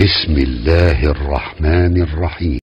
بسم الله الرحمن الرحيم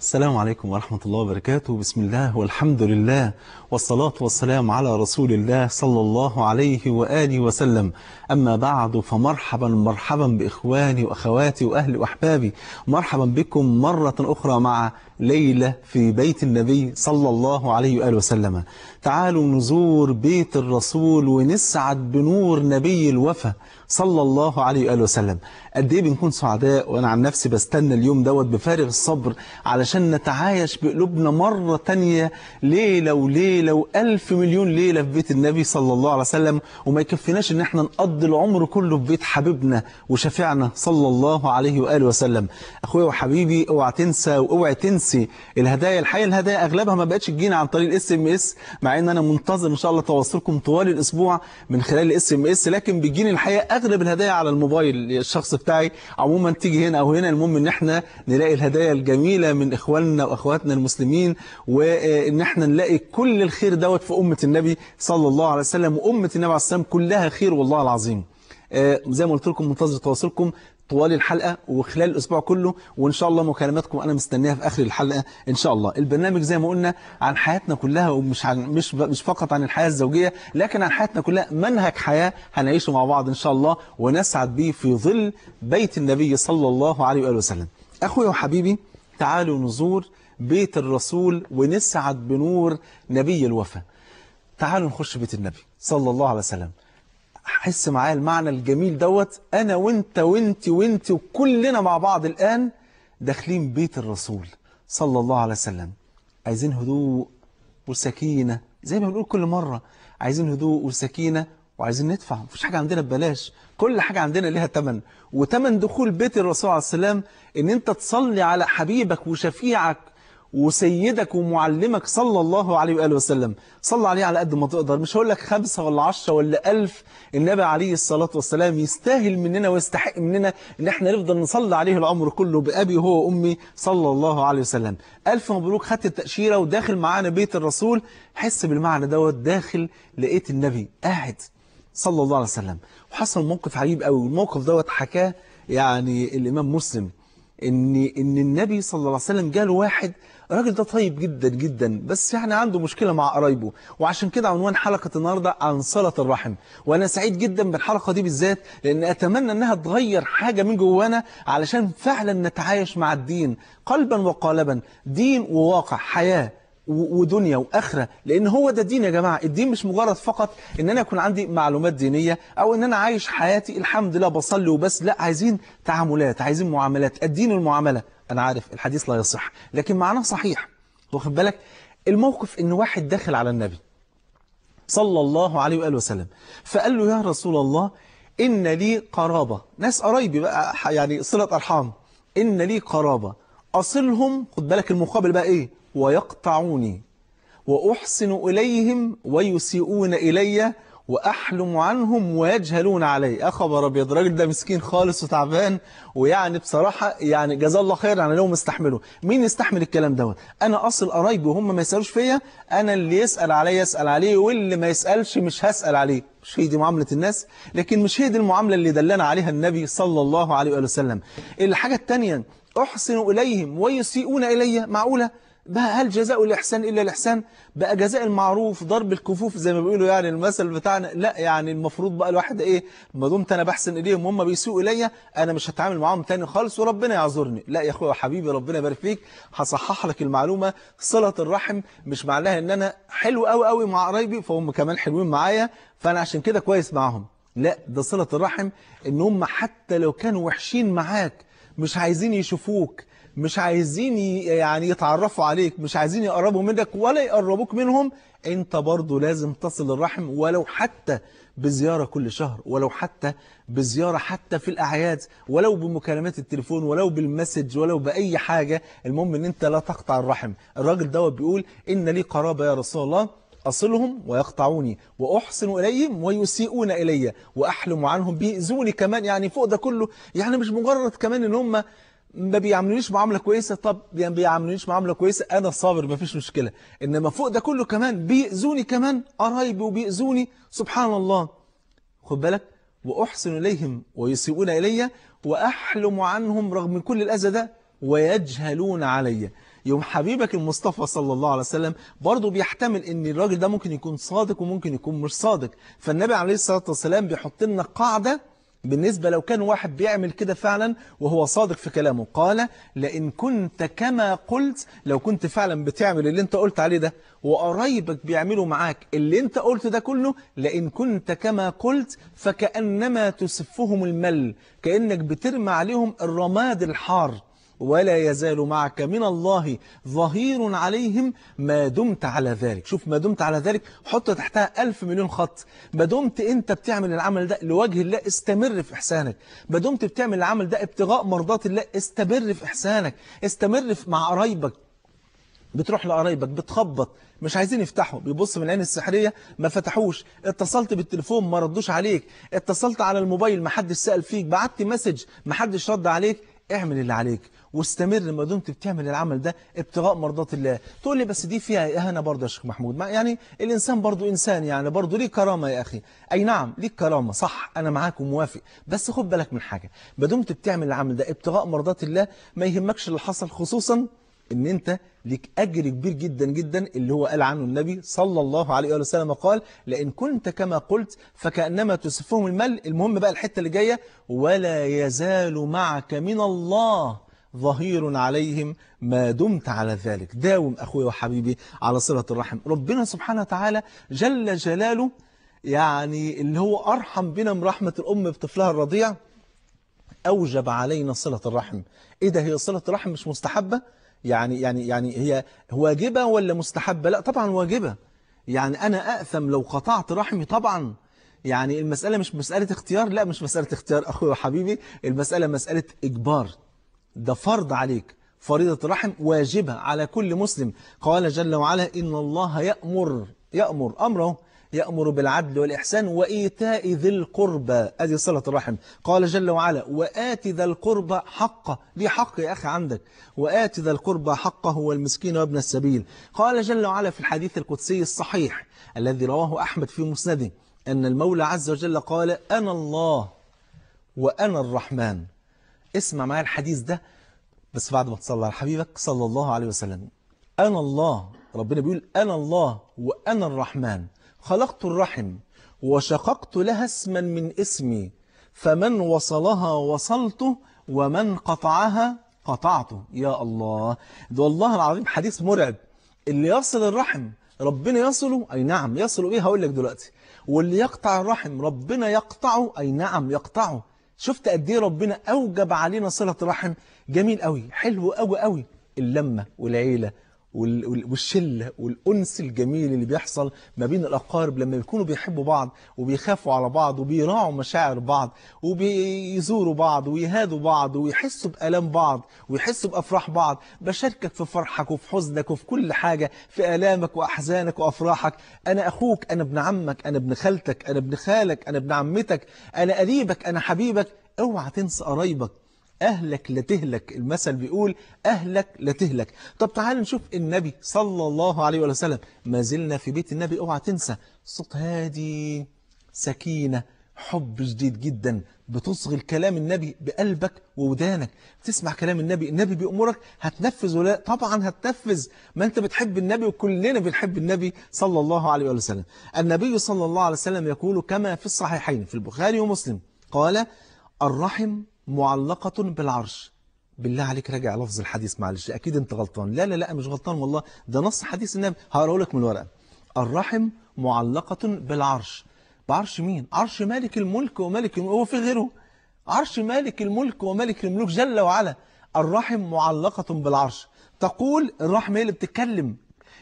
السلام عليكم ورحمة الله وبركاته بسم الله والحمد لله والصلاة والسلام على رسول الله صلى الله عليه وآله وسلم أما بعد فمرحبا مرحبا بإخواني وأخواتي وأهلي وأحبابي مرحبا بكم مرة أخرى مع ليلة في بيت النبي صلى الله عليه وآله وسلم تعالوا نزور بيت الرسول ونسعد بنور نبي الوفا صلى الله عليه وآله وسلم قد إيه بنكون سعداء وأنا عن نفسي بستنى اليوم دوت بفارغ الصبر علشان نتعايش بقلوبنا مرة تانية ليلة وليلة وألف مليون ليلة في بيت النبي صلى الله عليه وسلم وما يكفيناش إن إحنا نقضي العمر كله في بيت حبيبنا وشفيعنا صلى الله عليه وآله وسلم أخويا وحبيبي اوعى تنسى واوعى تنسى نفسي الهدايا الحقيقه الهدايا اغلبها ما بقتش تجينا عن طريق الاس ام اس مع ان انا منتظر ان شاء الله تواصلكم طوال الاسبوع من خلال الاس ام اس لكن بتجيني الحقيقه اغلب الهدايا على الموبايل الشخص بتاعي عموما تيجي هنا او هنا المهم ان احنا نلاقي الهدايا الجميله من اخواننا واخواتنا المسلمين وان احنا نلاقي كل الخير دوت في امه النبي صلى الله عليه وسلم وامه النبي عليه الصلاه والسلام كلها خير والله العظيم آه، زي ما قلت لكم منتظر تواصلكم طوال الحلقة وخلال الأسبوع كله وإن شاء الله مكالماتكم أنا مستنيها في آخر الحلقة إن شاء الله البرنامج زي ما قلنا عن حياتنا كلها ومش عن مش مش فقط عن الحياة الزوجية لكن عن حياتنا كلها منهج حياة هنعيشه مع بعض إن شاء الله ونسعد به في ظل بيت النبي صلى الله عليه وآله وسلم أخوي وحبيبي تعالوا نزور بيت الرسول ونسعد بنور نبي الوفا تعالوا نخش بيت النبي صلى الله عليه وسلم حس معايا المعنى الجميل دوت أنا وانت وانت وانت وكلنا مع بعض الآن داخلين بيت الرسول صلى الله عليه وسلم عايزين هدوء وسكينة زي ما بنقول كل مرة عايزين هدوء وسكينة وعايزين ندفع مفيش حاجة عندنا ببلاش كل حاجة عندنا ليها ثمن وتمن دخول بيت الرسول عليه السلام ان انت تصلي على حبيبك وشفيعك وسيدك ومعلمك صلى الله عليه وآله وسلم صلى عليه على قد ما تقدر مش هقول لك خمسة ولا عشرة ولا ألف النبي عليه الصلاة والسلام يستاهل مننا ويستحق مننا إن احنا نفضل نصلي عليه العمر كله بأبي هو وأمي صلى الله عليه وسلم ألف مبروك خدت التأشيرة وداخل معانا بيت الرسول حس بالمعنى دوت داخل لقيت النبي قاعد صلى الله عليه وسلم وحصل موقف عجيب قوي والموقف دوت حكاه يعني الإمام مسلم إن, إن النبي صلى الله عليه وسلم جاله واحد الراجل ده طيب جدا جدا بس يعني عنده مشكلة مع قرايبه وعشان كده عنوان حلقة النهاردة عن صلة الرحم وأنا سعيد جدا بالحلقة دي بالذات لأن أتمنى أنها تغير حاجة من جوانا علشان فعلا نتعايش مع الدين قلبا وقالبا دين وواقع حياة ودنيا واخره لان هو ده الدين يا جماعه الدين مش مجرد فقط ان انا يكون عندي معلومات دينيه او ان انا عايش حياتي الحمد لله بصلي وبس لا عايزين تعاملات عايزين معاملات الدين المعامله أنا عارف الحديث لا يصح لكن معناه صحيح واخد بالك الموقف إن واحد دخل على النبي صلى الله عليه وآله وسلم فقال له يا رسول الله إن لي قرابة ناس قرايبي بقى يعني صلة أرحام إن لي قرابة أصلهم خد بالك المقابل بقى إيه ويقطعوني وأحسن إليهم ويسيئون إلي وأحلم عنهم ويجهلون علي أخبر أبيض الراجل ده مسكين خالص وتعبان ويعني بصراحة يعني جزاه الله خير عن لهم مستحمله مين يستحمل الكلام دوت أنا أصل قرايبي وهم ما يسألوش فيا أنا اللي يسأل عليا يسأل عليه واللي ما يسألش مش هسأل عليه مش هي دي معاملة الناس لكن مش هي دي المعاملة اللي دلنا عليها النبي صلى الله عليه وسلم الحاجة الثانية أحسن إليهم ويسيئون إلي معقولة هل جزاء الإحسان إلا الإحسان بقى جزاء المعروف ضرب الكفوف زي ما بيقولوا يعني المثل بتاعنا لا يعني المفروض بقى الواحد إيه ما دمت أنا بحسن إليهم وهم بيسوء إليا أنا مش هتعامل معاهم تاني خالص وربنا يعذرني لا يا أخويا وحبيبي ربنا يبارك فيك هصحح لك المعلومة صلة الرحم مش معناها إن أنا حلو قوي قوي مع قرايبي فهم كمان حلوين معايا فأنا عشان كده كويس معاهم لا ده صلة الرحم إن هم حتى لو كانوا وحشين معاك مش عايزين يشوفوك مش عايزين يعني يتعرفوا عليك مش عايزين يقربوا منك ولا يقربوك منهم انت برضو لازم تصل الرحم ولو حتى بزيارة كل شهر ولو حتى بزيارة حتى في الأعياد ولو بمكالمات التليفون ولو بالمسج ولو بأي حاجة المهم ان انت لا تقطع الرحم الراجل دوت بيقول ان لي قرابة يا رسول الله أصلهم ويقطعوني وأحسن إليهم ويسيئون إلي وأحلم عنهم بيأذوني كمان يعني فوق ده كله يعني مش مجرد كمان إن هم ما بيعاملونيش معاملة كويسة طب يعني بيعاملونيش معاملة كويسة أنا صابر ما فيش مشكلة إنما فوق ده كله كمان بيأذوني كمان قرايبي وبيأذوني سبحان الله خد بالك وأحسن إليهم ويسيئون إلي وأحلم عنهم رغم كل الأذى ده ويجهلون علي يوم حبيبك المصطفى صلى الله عليه وسلم برضه بيحتمل ان الراجل ده ممكن يكون صادق وممكن يكون مش صادق فالنبي عليه الصلاة والسلام بيحط لنا قاعدة بالنسبة لو كان واحد بيعمل كده فعلا وهو صادق في كلامه قال لإن كنت كما قلت لو كنت فعلا بتعمل اللي انت قلت عليه ده وقرايبك بيعملوا معاك اللي انت قلت ده كله لإن كنت كما قلت فكأنما تسفهم المل كأنك بترمى عليهم الرماد الحار ولا يزال معك من الله ظهير عليهم ما دمت على ذلك شوف ما دمت على ذلك حط تحتها ألف مليون خط ما دمت أنت بتعمل العمل ده لوجه الله استمر في إحسانك ما دمت بتعمل العمل ده ابتغاء مرضات الله استمر في إحسانك استمر مع قرايبك بتروح لقرايبك بتخبط مش عايزين يفتحوا بيبص من العين السحرية ما فتحوش اتصلت بالتليفون ما ردوش عليك اتصلت على الموبايل ما حدش سأل فيك بعتت مسج ما حدش رد عليك اعمل اللي عليك واستمر ما دمت بتعمل العمل ده ابتغاء مرضات الله تقول لي بس دي فيها إهانة برضه يا شيخ محمود ما يعني الإنسان برضه إنسان يعني برضه ليه كرامة يا أخي أي نعم ليه كرامة صح أنا معاك وموافق بس خد بالك من حاجة ما دمت بتعمل العمل ده ابتغاء مرضات الله ما يهمكش اللي حصل خصوصا ان انت لك اجر كبير جدا جدا اللي هو قال عنه النبي صلى الله عليه وآله وسلم قال لان كنت كما قلت فكأنما تسفهم المل المهم بقى الحتة اللي جاية ولا يزال معك من الله ظهير عليهم ما دمت على ذلك داوم أخوي وحبيبي على صلة الرحم ربنا سبحانه وتعالى جل جلاله يعني اللي هو أرحم بنا من رحمة الأم بطفلها الرضيع أوجب علينا صلة الرحم إيه ده هي صلة الرحم مش مستحبة يعني يعني يعني هي واجبة ولا مستحبة لا طبعا واجبة يعني أنا أأثم لو قطعت رحمي طبعا يعني المسألة مش مسألة اختيار لا مش مسألة اختيار أخوي وحبيبي المسألة مسألة إجبار ده فرض عليك فريضة رحم واجبة على كل مسلم قال جل وعلا إن الله يأمر يأمر أمره يأمر بالعدل والإحسان وإيتاء ذي القربى هذه صلة الرحم قال جل وعلا وآت ذا القربى حقه دي حق يا أخي عندك وآت ذا القربى حقه والمسكين وابن السبيل قال جل وعلا في الحديث القدسي الصحيح الذي رواه أحمد في مسنده أن المولى عز وجل قال أنا الله وأنا الرحمن اسمع معايا الحديث ده بس بعد ما تصلى على حبيبك صلى الله عليه وسلم أنا الله ربنا بيقول أنا الله وأنا الرحمن خلقت الرحم وشققت لها اسما من اسمي فمن وصلها وصلته ومن قطعها قطعته يا الله ده والله العظيم حديث مرعب اللي يصل الرحم ربنا يصله أي نعم يصله إيه هقول لك دلوقتي واللي يقطع الرحم ربنا يقطعه أي نعم يقطعه شفت قد ايه ربنا أوجب علينا صلة رحم جميل قوي حلو قوي قوي اللمة والعيلة والشلة والأنس الجميل اللي بيحصل ما بين الأقارب لما بيكونوا بيحبوا بعض وبيخافوا على بعض وبيراعوا مشاعر بعض وبيزوروا بعض ويهادوا بعض ويحسوا بألام بعض ويحسوا بأفراح بعض بشاركك في فرحك وفي حزنك وفي كل حاجة في آلامك وأحزانك وأفراحك أنا أخوك أنا ابن عمك أنا ابن خالتك أنا ابن خالك أنا ابن عمتك أنا قريبك أنا حبيبك اوعى تنسى قرايبك أهلك لا تهلك المثل بيقول أهلك لا تهلك طب تعال نشوف النبي صلى الله عليه وسلم ما زلنا في بيت النبي اوعى تنسى صوت هادي سكينة حب جديد جدا بتصغي الكلام النبي بقلبك وودانك بتسمع كلام النبي النبي بيأمرك هتنفذ ولا طبعا هتنفذ ما انت بتحب النبي وكلنا بنحب النبي صلى الله عليه وسلم النبي صلى الله عليه وسلم يقول كما في الصحيحين في البخاري ومسلم قال الرحم معلقة بالعرش بالله عليك راجع لفظ الحديث معلش أكيد أنت غلطان لا لا لا مش غلطان والله ده نص حديث النبي هقرأه لك من الورقة الرحم معلقة بالعرش بعرش مين؟ عرش مالك الملك وملك الملك هو في غيره عرش مالك الملك وملك الملوك جل وعلا الرحم معلقة بالعرش تقول الرحم هي اللي بتتكلم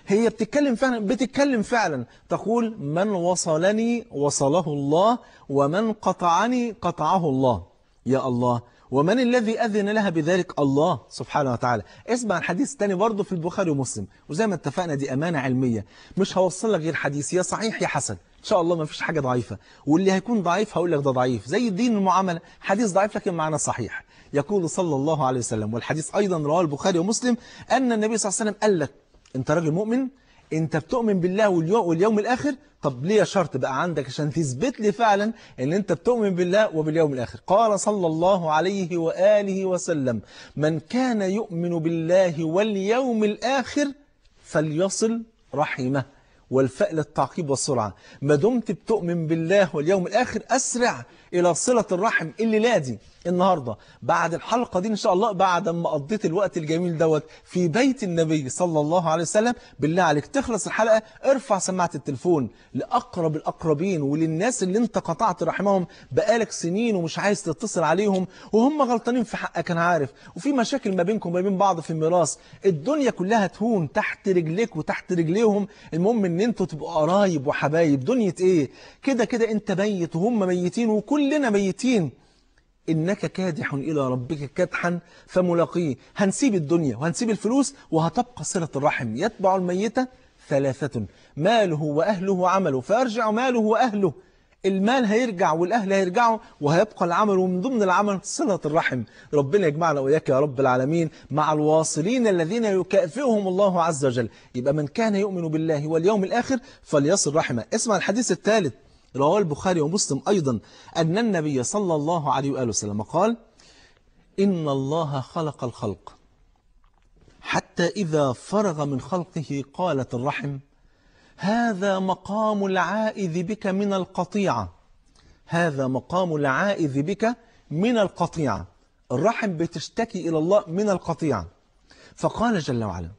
هي بتتكلم فعلا بتتكلم فعلا تقول من وصلني وصله الله ومن قطعني قطعه الله يا الله ومن الذي أذن لها بذلك الله سبحانه وتعالى اسمع الحديث الثاني برضه في البخاري ومسلم وزي ما اتفقنا دي أمانة علمية مش هوصل لك غير حديث يا صحيح يا حسن إن شاء الله ما فيش حاجة ضعيفة واللي هيكون ضعيف هقول لك ده ضعيف زي الدين المعاملة حديث ضعيف لكن معنا صحيح يقول صلى الله عليه وسلم والحديث أيضا رواه البخاري ومسلم أن النبي صلى الله عليه وسلم قال لك أنت راجل مؤمن انت بتؤمن بالله واليوم, واليوم الآخر طب ليه شرط بقى عندك عشان تثبت لي فعلا ان انت بتؤمن بالله وباليوم الآخر قال صلى الله عليه وآله وسلم من كان يؤمن بالله واليوم الآخر فليصل رحمه والفأل التعقيب والسرعة ما دمت بتؤمن بالله واليوم الآخر أسرع إلى صلة الرحم اللي لا دي النهاردة بعد الحلقة دي إن شاء الله بعد ما قضيت الوقت الجميل دوت في بيت النبي صلى الله عليه وسلم بالله عليك تخلص الحلقة ارفع سماعة التلفون لأقرب الأقربين وللناس اللي انت قطعت رحمهم بقالك سنين ومش عايز تتصل عليهم وهم غلطانين في حقك أنا عارف وفي مشاكل ما بينكم وما بين بعض في الميراث الدنيا كلها تهون تحت رجليك وتحت رجليهم المهم ان انتوا تبقوا قرايب وحبايب دنيا ايه كده كده انت ميت وهم ميتين وكلنا ميتين إنك كادح إلى ربك كدحا فملاقيه هنسيب الدنيا وهنسيب الفلوس وهتبقى صلة الرحم يتبع الميتة ثلاثة ماله وأهله عمله فيرجع ماله وأهله المال هيرجع والأهل هيرجعوا وهيبقى العمل ومن ضمن العمل صلة الرحم ربنا يجمعنا وإياك يا رب العالمين مع الواصلين الذين يكافئهم الله عز وجل يبقى من كان يؤمن بالله واليوم الآخر فليصل رحمه اسمع الحديث الثالث رواه البخاري ومسلم أيضا أن النبي صلى الله عليه وآله وسلم قال إن الله خلق الخلق حتى إذا فرغ من خلقه قالت الرحم هذا مقام العائذ بك من القطيعة هذا مقام العائذ بك من القطيعة الرحم بتشتكي إلى الله من القطيعة فقال جل وعلا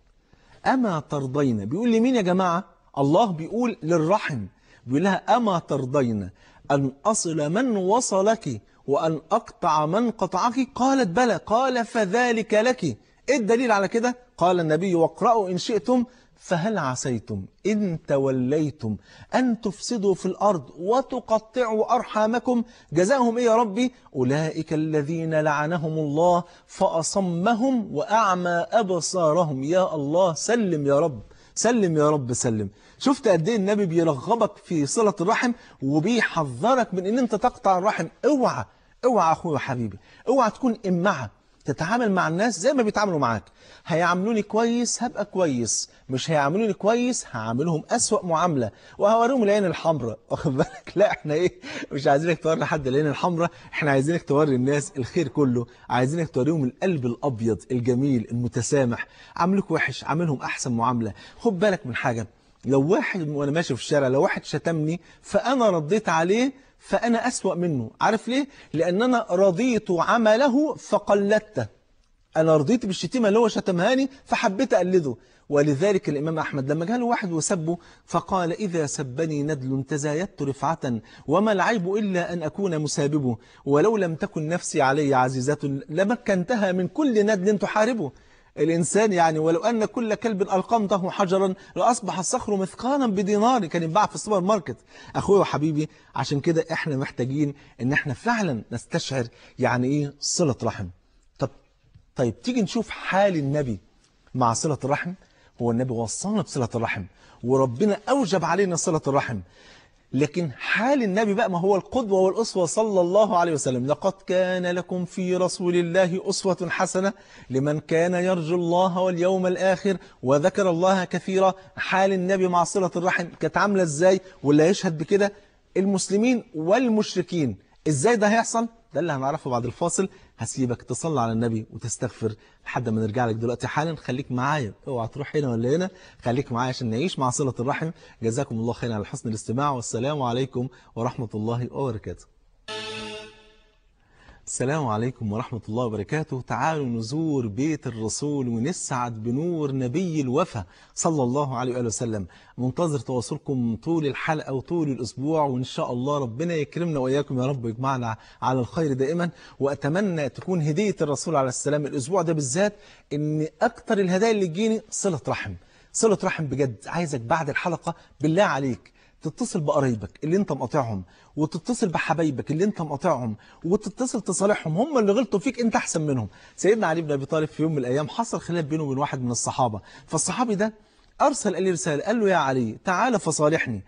أما ترضين بيقول لمين يا جماعة الله بيقول للرحم بيقول لها أما ترضين أن أصل من وصلك وأن أقطع من قطعك قالت بلى قال فذلك لك إيه الدليل على كده قال النبي واقرأوا إن شئتم فهل عسيتم إن توليتم أن تفسدوا في الأرض وتقطعوا أرحامكم جزاهم إيه يا ربي أولئك الذين لعنهم الله فأصمهم وأعمى أبصارهم يا الله سلم يا رب سلم يا رب سلم شفت قد ايه النبي بيرغبك في صلة الرحم وبيحذرك من ان انت تقطع الرحم اوعى اوعى اخويا وحبيبي اوعى تكون امعه تتعامل مع الناس زي ما بيتعاملوا معاك هيعاملوني كويس هبقى كويس مش هيعاملوني كويس هعاملهم أسوأ معاملة وهوريهم العين الحمراء واخد بالك لا احنا ايه مش عايزينك توري لحد العين الحمراء احنا عايزينك توري الناس الخير كله عايزينك توريهم القلب الأبيض الجميل المتسامح عاملك وحش عاملهم أحسن معاملة خد بالك من حاجة لو واحد وأنا ماشي في الشارع لو واحد شتمني فأنا رديت عليه فأنا أسوأ منه عارف ليه؟ لأن أنا رضيت عمله فقلدته أنا رضيت بالشتيمة اللي هو شتمهاني فحبيت أقلده ولذلك الإمام أحمد لما جاله له واحد وسبه فقال إذا سبني ندل تزايدت رفعة وما العيب إلا أن أكون مساببه ولو لم تكن نفسي علي عزيزة لمكنتها من كل ندل تحاربه الإنسان يعني ولو أن كل كلب ألقمته حجرا لأصبح الصخر مثقالا بدينار كان يتباع في السوبر ماركت أخويا وحبيبي عشان كده إحنا محتاجين إن إحنا فعلا نستشعر يعني إيه صلة رحم طب طيب تيجي نشوف حال النبي مع صلة الرحم هو النبي وصلنا بصلة الرحم وربنا أوجب علينا صلة الرحم لكن حال النبي بقى ما هو القدوة والأسوة صلى الله عليه وسلم لقد كان لكم في رسول الله أسوة حسنة لمن كان يرجو الله واليوم الآخر وذكر الله كثيرا حال النبي مع صلة الرحم كانت عاملة إزاي واللي يشهد بكده المسلمين والمشركين إزاي ده هيحصل ده اللي هنعرفه بعد الفاصل هسيبك تصلي على النبي وتستغفر لحد ما نرجع لك دلوقتي حالا خليك معايا اوعى تروح هنا ولا هنا خليك معايا عشان نعيش مع صلة الرحم جزاكم الله خيرا على حسن الاستماع والسلام عليكم ورحمة الله وبركاته السلام عليكم ورحمة الله وبركاته تعالوا نزور بيت الرسول ونسعد بنور نبي الوفا صلى الله عليه وآله وسلم منتظر تواصلكم طول الحلقة وطول الأسبوع وإن شاء الله ربنا يكرمنا وإياكم يا رب ويجمعنا على الخير دائما وأتمنى تكون هدية الرسول على السلام الأسبوع ده بالذات إن أكتر الهدايا اللي تجيني صلة رحم صلة رحم بجد عايزك بعد الحلقة بالله عليك تتصل بقرايبك اللي انت مقاطعهم وتتصل بحبايبك اللي انت مقاطعهم وتتصل تصالحهم هم اللي غلطوا فيك انت احسن منهم سيدنا علي بن ابي طالب في يوم من الايام حصل خلاف بينه وبين واحد من الصحابه فالصحابي ده ارسل اليه رساله قال له يا علي تعال فصالحني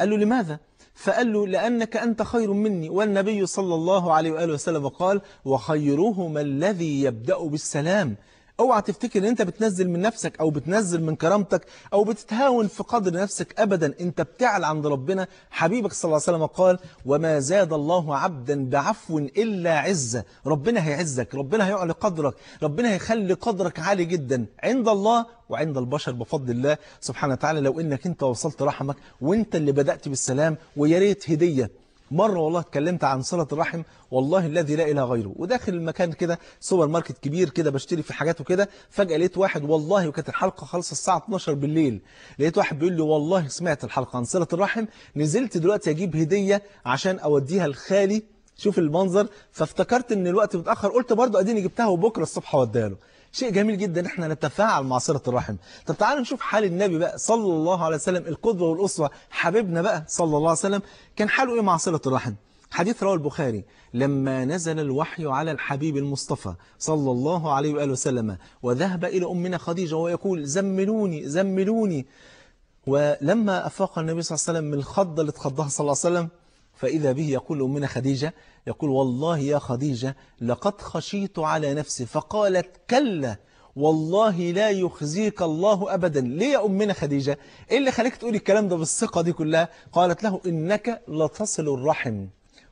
قال له لماذا فقال له لأنك أنت خير مني والنبي صلى الله عليه وآله وسلم قال وخيرهما الذي يبدأ بالسلام اوعى تفتكر ان انت بتنزل من نفسك او بتنزل من كرامتك او بتتهاون في قدر نفسك ابدا انت بتعلى عند ربنا حبيبك صلى الله عليه وسلم قال وما زاد الله عبدا بعفو الا عزة ربنا هيعزك ربنا هيعلي قدرك ربنا هيخلي قدرك عالي جدا عند الله وعند البشر بفضل الله سبحانه وتعالى لو انك انت وصلت رحمك وانت اللي بدأت بالسلام ويا ريت هدية مرة والله اتكلمت عن صلة الرحم والله الذي لا إله غيره وداخل المكان كده سوبر ماركت كبير كده بشتري في حاجات وكده فجأة لقيت واحد والله وكانت الحلقة خالصة الساعة 12 بالليل لقيت واحد بيقول لي والله سمعت الحلقة عن صلة الرحم نزلت دلوقتي أجيب هدية عشان أوديها لخالي شوف المنظر فافتكرت ان الوقت متأخر قلت برضه اديني جبتها وبكرة الصبح اوديها له شيء جميل جدا احنا نتفاعل مع صلة الرحم طب تعالوا نشوف حال النبي بقى صلى الله عليه وسلم القدوة والأسوة حبيبنا بقى صلى الله عليه وسلم كان حاله ايه مع صلة الرحم حديث رواه البخاري لما نزل الوحي على الحبيب المصطفى صلى الله عليه وآله وسلم وذهب إلى أمنا خديجة ويقول زملوني زملوني ولما أفاق النبي صلى الله عليه وسلم من الخضة اللي اتخضها صلى الله عليه وسلم فإذا به يقول أمنا خديجة يقول والله يا خديجة لقد خشيت على نفسي فقالت كلا والله لا يخزيك الله أبدا ليه يا أمنا خديجة إيه اللي خليك تقولي الكلام ده بالثقة دي كلها قالت له إنك لتصل الرحم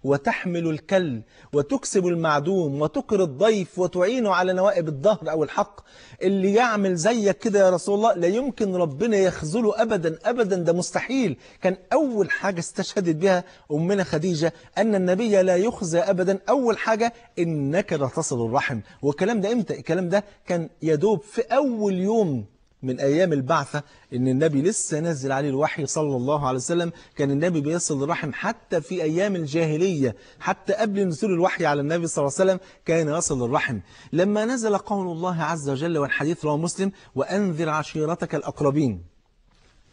وتحمل الكل وتكسب المعدوم وتكر الضيف وتعينه على نوائب الظهر أو الحق اللي يعمل زيك كده يا رسول الله لا يمكن ربنا يخذله أبدا أبدا ده مستحيل كان أول حاجة استشهدت بها أمنا خديجة أن النبي لا يخزى أبدا أول حاجة إنك لتصل الرحم والكلام ده إمتى؟ الكلام ده كان يدوب في أول يوم من أيام البعثة إن النبي لسه نزل عليه الوحي صلى الله عليه وسلم كان النبي بيصل الرحم حتى في أيام الجاهلية حتى قبل نزول الوحي على النبي صلى الله عليه وسلم كان يصل الرحم لما نزل قول الله عز وجل والحديث رواه مسلم وأنذر عشيرتك الأقربين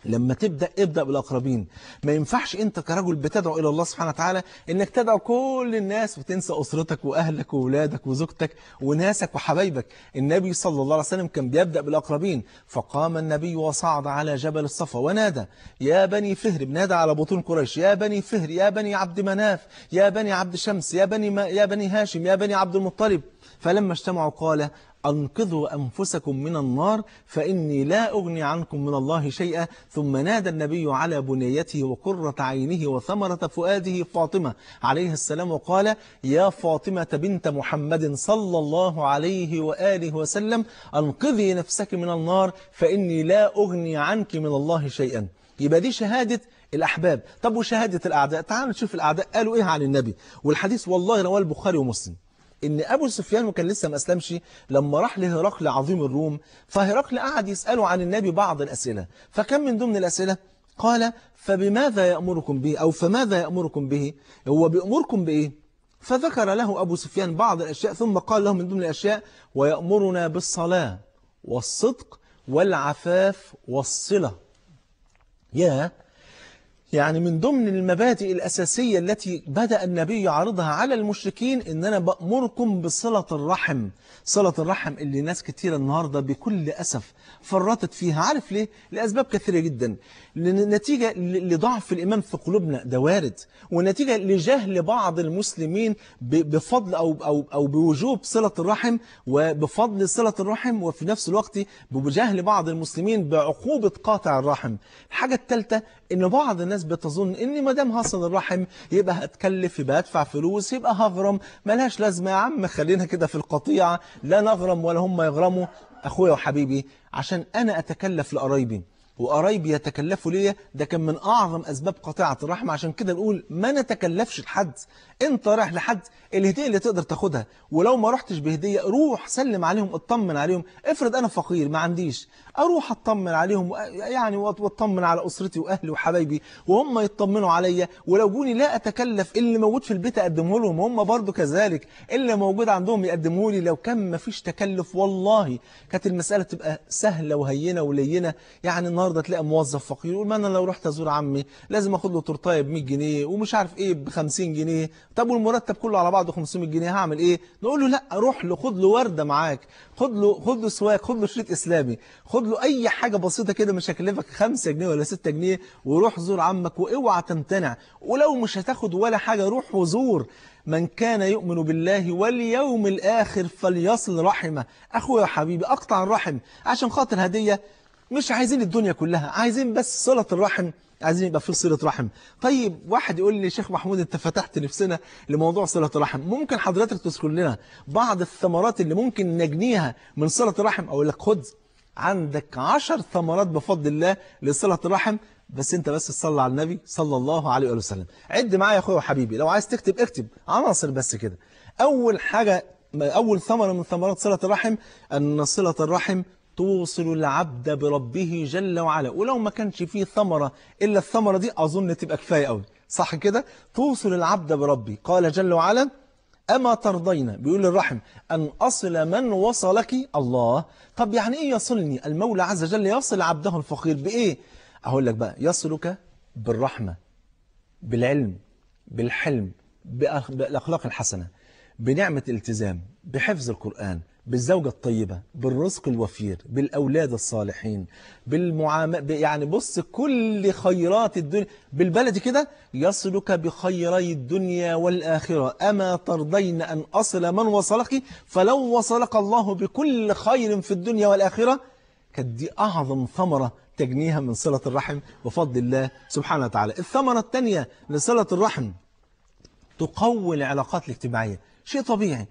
لما تبدأ ابدأ بالأقربين ما ينفعش أنت كرجل بتدعو إلى الله سبحانه وتعالى أنك تدعو كل الناس وتنسى أسرتك وأهلك وولادك وزوجتك وناسك وحبايبك النبي صلى الله عليه وسلم كان بيبدأ بالأقربين فقام النبي وصعد على جبل الصفا ونادى يا بني فهر بنادى على بطون قريش يا بني فهر يا بني عبد مناف يا بني عبد شمس يا بني, ما يا بني هاشم يا بني عبد المطلب فلما اجتمعوا قال أنقذوا أنفسكم من النار فإني لا أغني عنكم من الله شيئا ثم نادى النبي على بنيته وقرة عينه وثمرة فؤاده فاطمة عليه السلام وقال يا فاطمة بنت محمد صلى الله عليه وآله وسلم أنقذي نفسك من النار فإني لا أغني عنك من الله شيئا يبقى دي شهادة الأحباب طب وشهادة الأعداء تعالوا نشوف الأعداء قالوا إيه عن النبي والحديث والله رواه البخاري ومسلم ان ابو سفيان وكان لسه ما اسلمش لما راح لهرقل عظيم الروم فهرقل قعد يساله عن النبي بعض الاسئله فكان من ضمن الاسئله قال فبماذا يامركم به او فماذا يامركم به هو بيامركم بايه فذكر له ابو سفيان بعض الاشياء ثم قال له من ضمن الاشياء ويامرنا بالصلاه والصدق والعفاف والصله يا يعني من ضمن المبادئ الأساسية التي بدأ النبي يعرضها على المشركين إن أنا بأمركم بصلة الرحم صلة الرحم اللي ناس كتيرة النهاردة بكل أسف فرطت فيها عارف ليه؟ لأسباب كثيرة جدا نتيجة لضعف الإمام في قلوبنا ده وارد ونتيجة لجهل بعض المسلمين بفضل أو, أو, أو بوجوب صلة الرحم وبفضل صلة الرحم وفي نفس الوقت بجهل بعض المسلمين بعقوبة قاطع الرحم الحاجة الثالثة إن بعض الناس الناس بتظن ان ما دام هصل الرحم يبقى هتكلف يبقى هدفع فلوس يبقى هغرم ملهاش لازمه يا عم خلينا كده في القطيعه لا نغرم ولا هم يغرموا اخويا وحبيبي عشان انا اتكلف لقرايبي وقرايبي يتكلفوا ليا ده كان من اعظم اسباب قطيعه الرحم عشان كده نقول ما نتكلفش لحد انت رايح لحد الهديه اللي تقدر تاخدها ولو ما رحتش بهديه روح سلم عليهم اطمن عليهم افرض انا فقير ما عنديش اروح اطمن عليهم يعني واطمن على اسرتي واهلي وحبايبي وهم يطمنوا عليا ولو جوني لا اتكلف اللي موجود في البيت اقدمه لهم هم برضو كذلك اللي موجود عندهم يقدمه لي لو كان ما فيش تكلف والله كانت المساله تبقى سهله وهينه ولينه يعني النهارده تلاقي موظف فقير يقول ما انا لو رحت ازور عمي لازم اخد له تورتايه ب 100 جنيه ومش عارف ايه ب 50 جنيه طب والمرتب كله على بعضه 500 جنيه هعمل ايه نقول له لا روح له خد له ورده معاك خد له خد له سواك خد له شريط اسلامي خد له اي حاجه بسيطه كده مش هكلفك 5 جنيه ولا 6 جنيه وروح زور عمك واوعى تمتنع ولو مش هتاخد ولا حاجه روح وزور من كان يؤمن بالله واليوم الآخر فليصل رحمه أخويا وحبيبي أقطع الرحم عشان خاطر هدية مش عايزين الدنيا كلها عايزين بس صلة الرحم عايزين يبقى في صلة رحم طيب واحد يقول لي شيخ محمود انت فتحت نفسنا لموضوع صلة الرحم ممكن حضرتك تذكر لنا بعض الثمرات اللي ممكن نجنيها من صلة الرحم اقول لك خد عندك عشر ثمرات بفضل الله لصلة الرحم بس انت بس تصلى على النبي صلى الله عليه وسلم عد معايا يا اخويا وحبيبي لو عايز تكتب اكتب عناصر بس كده اول حاجة أول ثمرة من ثمرات صلة الرحم أن صلة الرحم توصل العبد بربه جل وعلا ولو ما كانش فيه ثمرة إلا الثمرة دي أظن تبقى كفاية قوي صح كده توصل العبد بربي قال جل وعلا أما ترضين بيقول الرحم أن أصل من وصلك الله طب يعني إيه يصلني المولى عز وجل يصل عبده الفقير بإيه أقول لك بقى يصلك بالرحمة بالعلم بالحلم بالأخلاق الحسنة بنعمة الالتزام بحفظ القرآن بالزوجة الطيبة بالرزق الوفير بالأولاد الصالحين بالمعاملة يعني بص كل خيرات الدنيا بالبلد كده يصلك بخيري الدنيا والآخرة أما ترضين أن أصل من وصلك فلو وصلك الله بكل خير في الدنيا والآخرة كانت دي أعظم ثمرة تجنيها من صلة الرحم وفضل الله سبحانه وتعالى الثمرة الثانية لصلة الرحم تقوي العلاقات الاجتماعية شيء طبيعي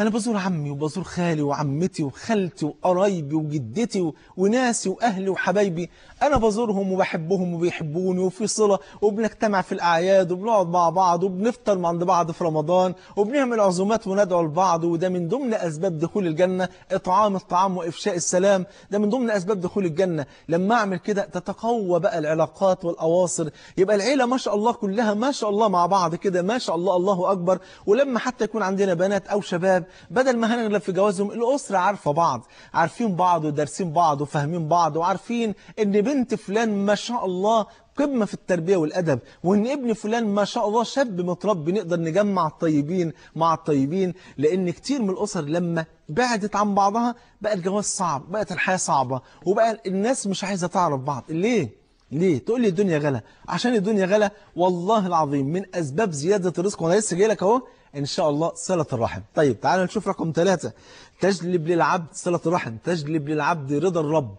أنا بزور عمي وبزور خالي وعمتي وخالتي وقرايبي وجدتي و... وناسي وأهلي وحبايبي أنا بزورهم وبحبهم وبيحبوني وفي صلة وبنجتمع في الأعياد وبنقعد مع بعض وبنفطر مع عند بعض في رمضان وبنعمل عزومات وندعو لبعض وده من ضمن أسباب دخول الجنة إطعام الطعام وإفشاء السلام ده من ضمن أسباب دخول الجنة لما أعمل كده تتقوى بقى العلاقات والأواصر يبقى العيلة ما شاء الله كلها ما شاء الله مع بعض كده ما شاء الله الله أكبر ولما حتى يكون عندنا بنات أو شباب مثلا بدل ما هنغلب في جوازهم الأسرة عارفة بعض عارفين بعض ودارسين بعض وفاهمين بعض وعارفين إن بنت فلان ما شاء الله قمة في التربية والأدب وإن ابن فلان ما شاء الله شاب متربي نقدر نجمع الطيبين مع الطيبين لأن كتير من الأسر لما بعدت عن بعضها بقى الجواز صعب بقت الحياة صعبة وبقى الناس مش عايزة تعرف بعض ليه؟ ليه تقول لي الدنيا غلا عشان الدنيا غلا والله العظيم من اسباب زياده الرزق وانا لسه جاي لك اهو إن شاء الله صلة الرحم طيب تعالى نشوف رقم ثلاثة تجلب للعبد صلة الرحم تجلب للعبد رضا الرب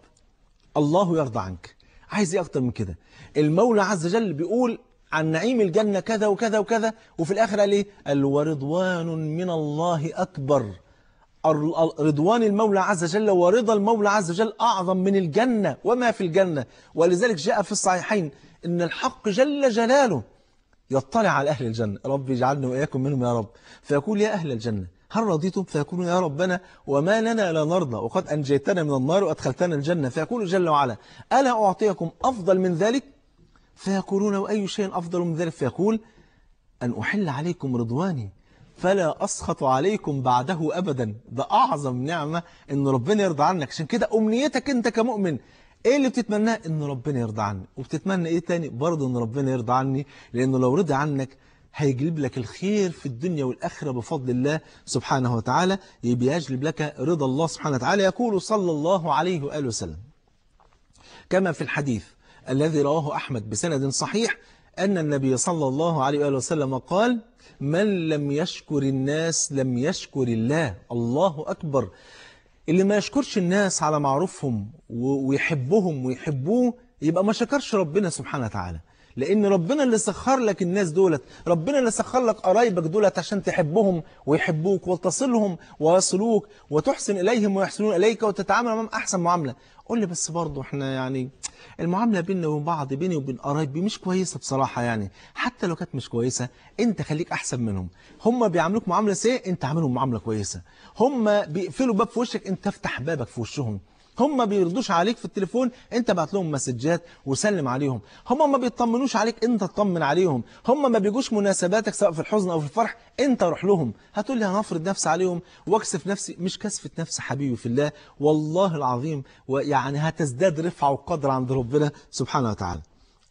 الله يرضى عنك عايز إيه أكتر من كده المولى عز وجل بيقول عن نعيم الجنة كذا وكذا وكذا وفي الآخر قال إيه قال ورضوان من الله أكبر رضوان المولى عز وجل ورضا المولى عز وجل أعظم من الجنة وما في الجنة ولذلك جاء في الصحيحين إن الحق جل جلاله يطلع على أهل الجنة رب يجعلني وإياكم منهم يا رب فيقول يا أهل الجنة هل رضيتم فيقولوا يا ربنا وما لنا لا نرضى وقد أنجيتنا من النار وأدخلتنا الجنة فيقول جل وعلا ألا أعطيكم أفضل من ذلك فيقولون وأي شيء أفضل من ذلك فيقول أن أحل عليكم رضواني فلا أسخط عليكم بعده أبدا ده أعظم نعمة أن ربنا يرضى عنك عشان كده أمنيتك أنت كمؤمن ايه اللي بتتمناه ان ربنا يرضى عنك وبتتمنى ايه تاني برضه ان ربنا يرضى عني لانه لو رضى عنك هيجلب لك الخير في الدنيا والآخرة بفضل الله سبحانه وتعالى يبقى يجلب لك رضا الله سبحانه وتعالى يقول صلى الله عليه وآله وسلم كما في الحديث الذي رواه أحمد بسند صحيح أن النبي صلى الله عليه وآله وسلم قال من لم يشكر الناس لم يشكر الله الله أكبر اللي ما يشكرش الناس على معروفهم ويحبهم ويحبوه يبقى ما شكرش ربنا سبحانه وتعالى لأن ربنا اللي سخر لك الناس دولت ربنا اللي سخر لك قرايبك دولت عشان تحبهم ويحبوك وتصلهم ويصلوك وتحسن إليهم ويحسنون إليك وتتعامل معهم أحسن معاملة قول لي بس برضه احنا يعني المعاملة بيننا وبين بعض بيني وبين قرايبي مش كويسة بصراحة يعني حتى لو كانت مش كويسة انت خليك احسن منهم هم بيعاملوك معاملة سيئة انت عاملهم معاملة كويسة هم بيقفلوا باب في وشك انت افتح بابك في وشهم هم ما بيردوش عليك في التليفون انت بعت لهم مسجات وسلم عليهم هم ما بيطمنوش عليك انت تطمن عليهم هم ما بيجوش مناسباتك سواء في الحزن او في الفرح انت روح لهم هتقول لي هنفرض نفسي عليهم واكسف نفسي مش كسفة نفسي حبيبي في الله والله العظيم ويعني هتزداد رفعه وقدر عند ربنا سبحانه وتعالى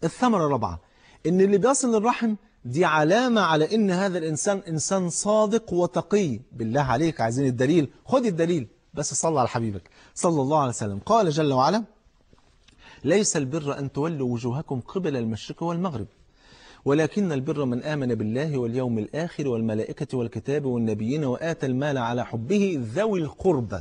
الثمرة الرابعة ان اللي بيصل للرحم دي علامة على ان هذا الانسان انسان صادق وتقي بالله عليك عايزين الدليل خد الدليل بس صلى على حبيبك صلى الله عليه وسلم قال جل وعلا ليس البر أن تولوا وجوهكم قبل المشرق والمغرب ولكن البر من آمن بالله واليوم الآخر والملائكة والكتاب والنبيين وآتى المال على حبه ذوي القربى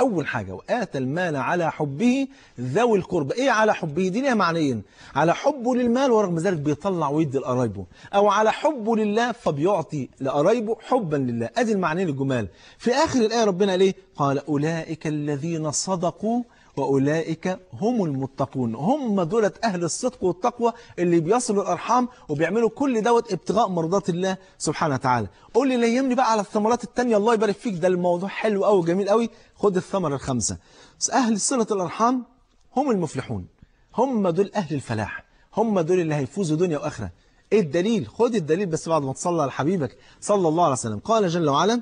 أول حاجة وآتى المال على حبه ذوي القربى إيه على حبه دي ليها معنيين على حبه للمال ورغم ذلك بيطلع ويدي لقرايبه أو على حبه لله فبيعطي لقرايبه حبا لله أدي المعنيين الجمال في آخر الآية ربنا ليه قال أولئك الذين صدقوا وأولئك هم المتقون هم دولة أهل الصدق والتقوى اللي بيصلوا الأرحام وبيعملوا كل دوت ابتغاء مرضات الله سبحانه وتعالى قول لي ليمني بقى على الثمرات التانية الله يبارك فيك ده الموضوع حلو قوي جميل قوي خد الثمرة الخمسة بس أهل صلة الأرحام هم المفلحون هم دول أهل الفلاح هم دول اللي هيفوزوا دنيا وآخرة إيه الدليل خد الدليل بس بعد ما تصلى على حبيبك صلى الله عليه وسلم قال جل وعلا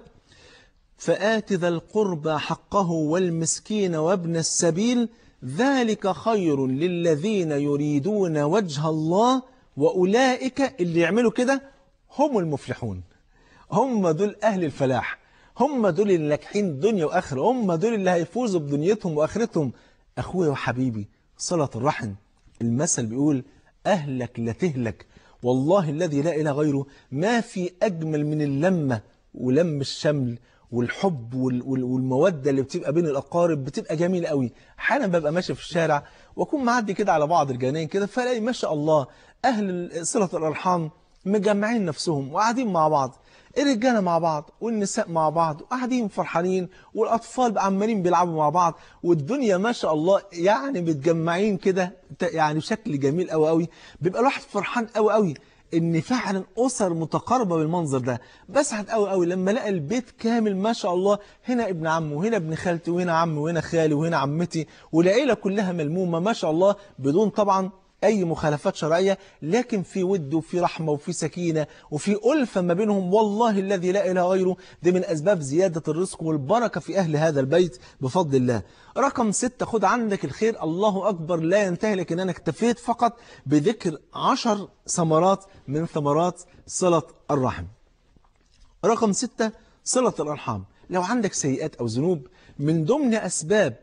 فآت ذا القربى حقه والمسكين وابن السبيل ذلك خير للذين يريدون وجه الله وأولئك اللي يعملوا كده هم المفلحون هم دول أهل الفلاح هم دول الناجحين دنيا وآخرة هم دول اللي هيفوزوا بدنيتهم وآخرتهم أخويا وحبيبي صلة الرحم المثل بيقول أهلك لا تهلك والله الذي لا إله غيره ما في أجمل من اللمة ولم الشمل والحب والموده اللي بتبقى بين الاقارب بتبقى جميله قوي احيانا ببقى ماشي في الشارع واكون معدي كده على بعض الجناين كده فلاقي ما شاء الله اهل صله الارحام مجمعين نفسهم وقاعدين مع بعض الرجاله مع بعض والنساء مع بعض وقاعدين فرحانين والاطفال عمالين بيلعبوا مع بعض والدنيا ما شاء الله يعني متجمعين كده يعني بشكل جميل قوي قوي بيبقى الواحد فرحان قوي قوي ان فعلا اسر متقاربه بالمنظر ده بسعد قوي قوي لما الاقي البيت كامل ما شاء الله هنا ابن عمه وهنا ابن خالتي وهنا عمه وهنا خالي وهنا عمتي والعيله كلها ملمومه ما شاء الله بدون طبعا أي مخالفات شرعية لكن في ود وفي رحمة وفي سكينة وفي ألفة ما بينهم والله الذي لا إله غيره دي من أسباب زيادة الرزق والبركة في أهل هذا البيت بفضل الله رقم ستة خد عندك الخير الله أكبر لا ينتهي لكن أنا اكتفيت فقط بذكر عشر ثمرات من ثمرات صلة الرحم رقم ستة صلة الأرحام لو عندك سيئات أو ذنوب من ضمن أسباب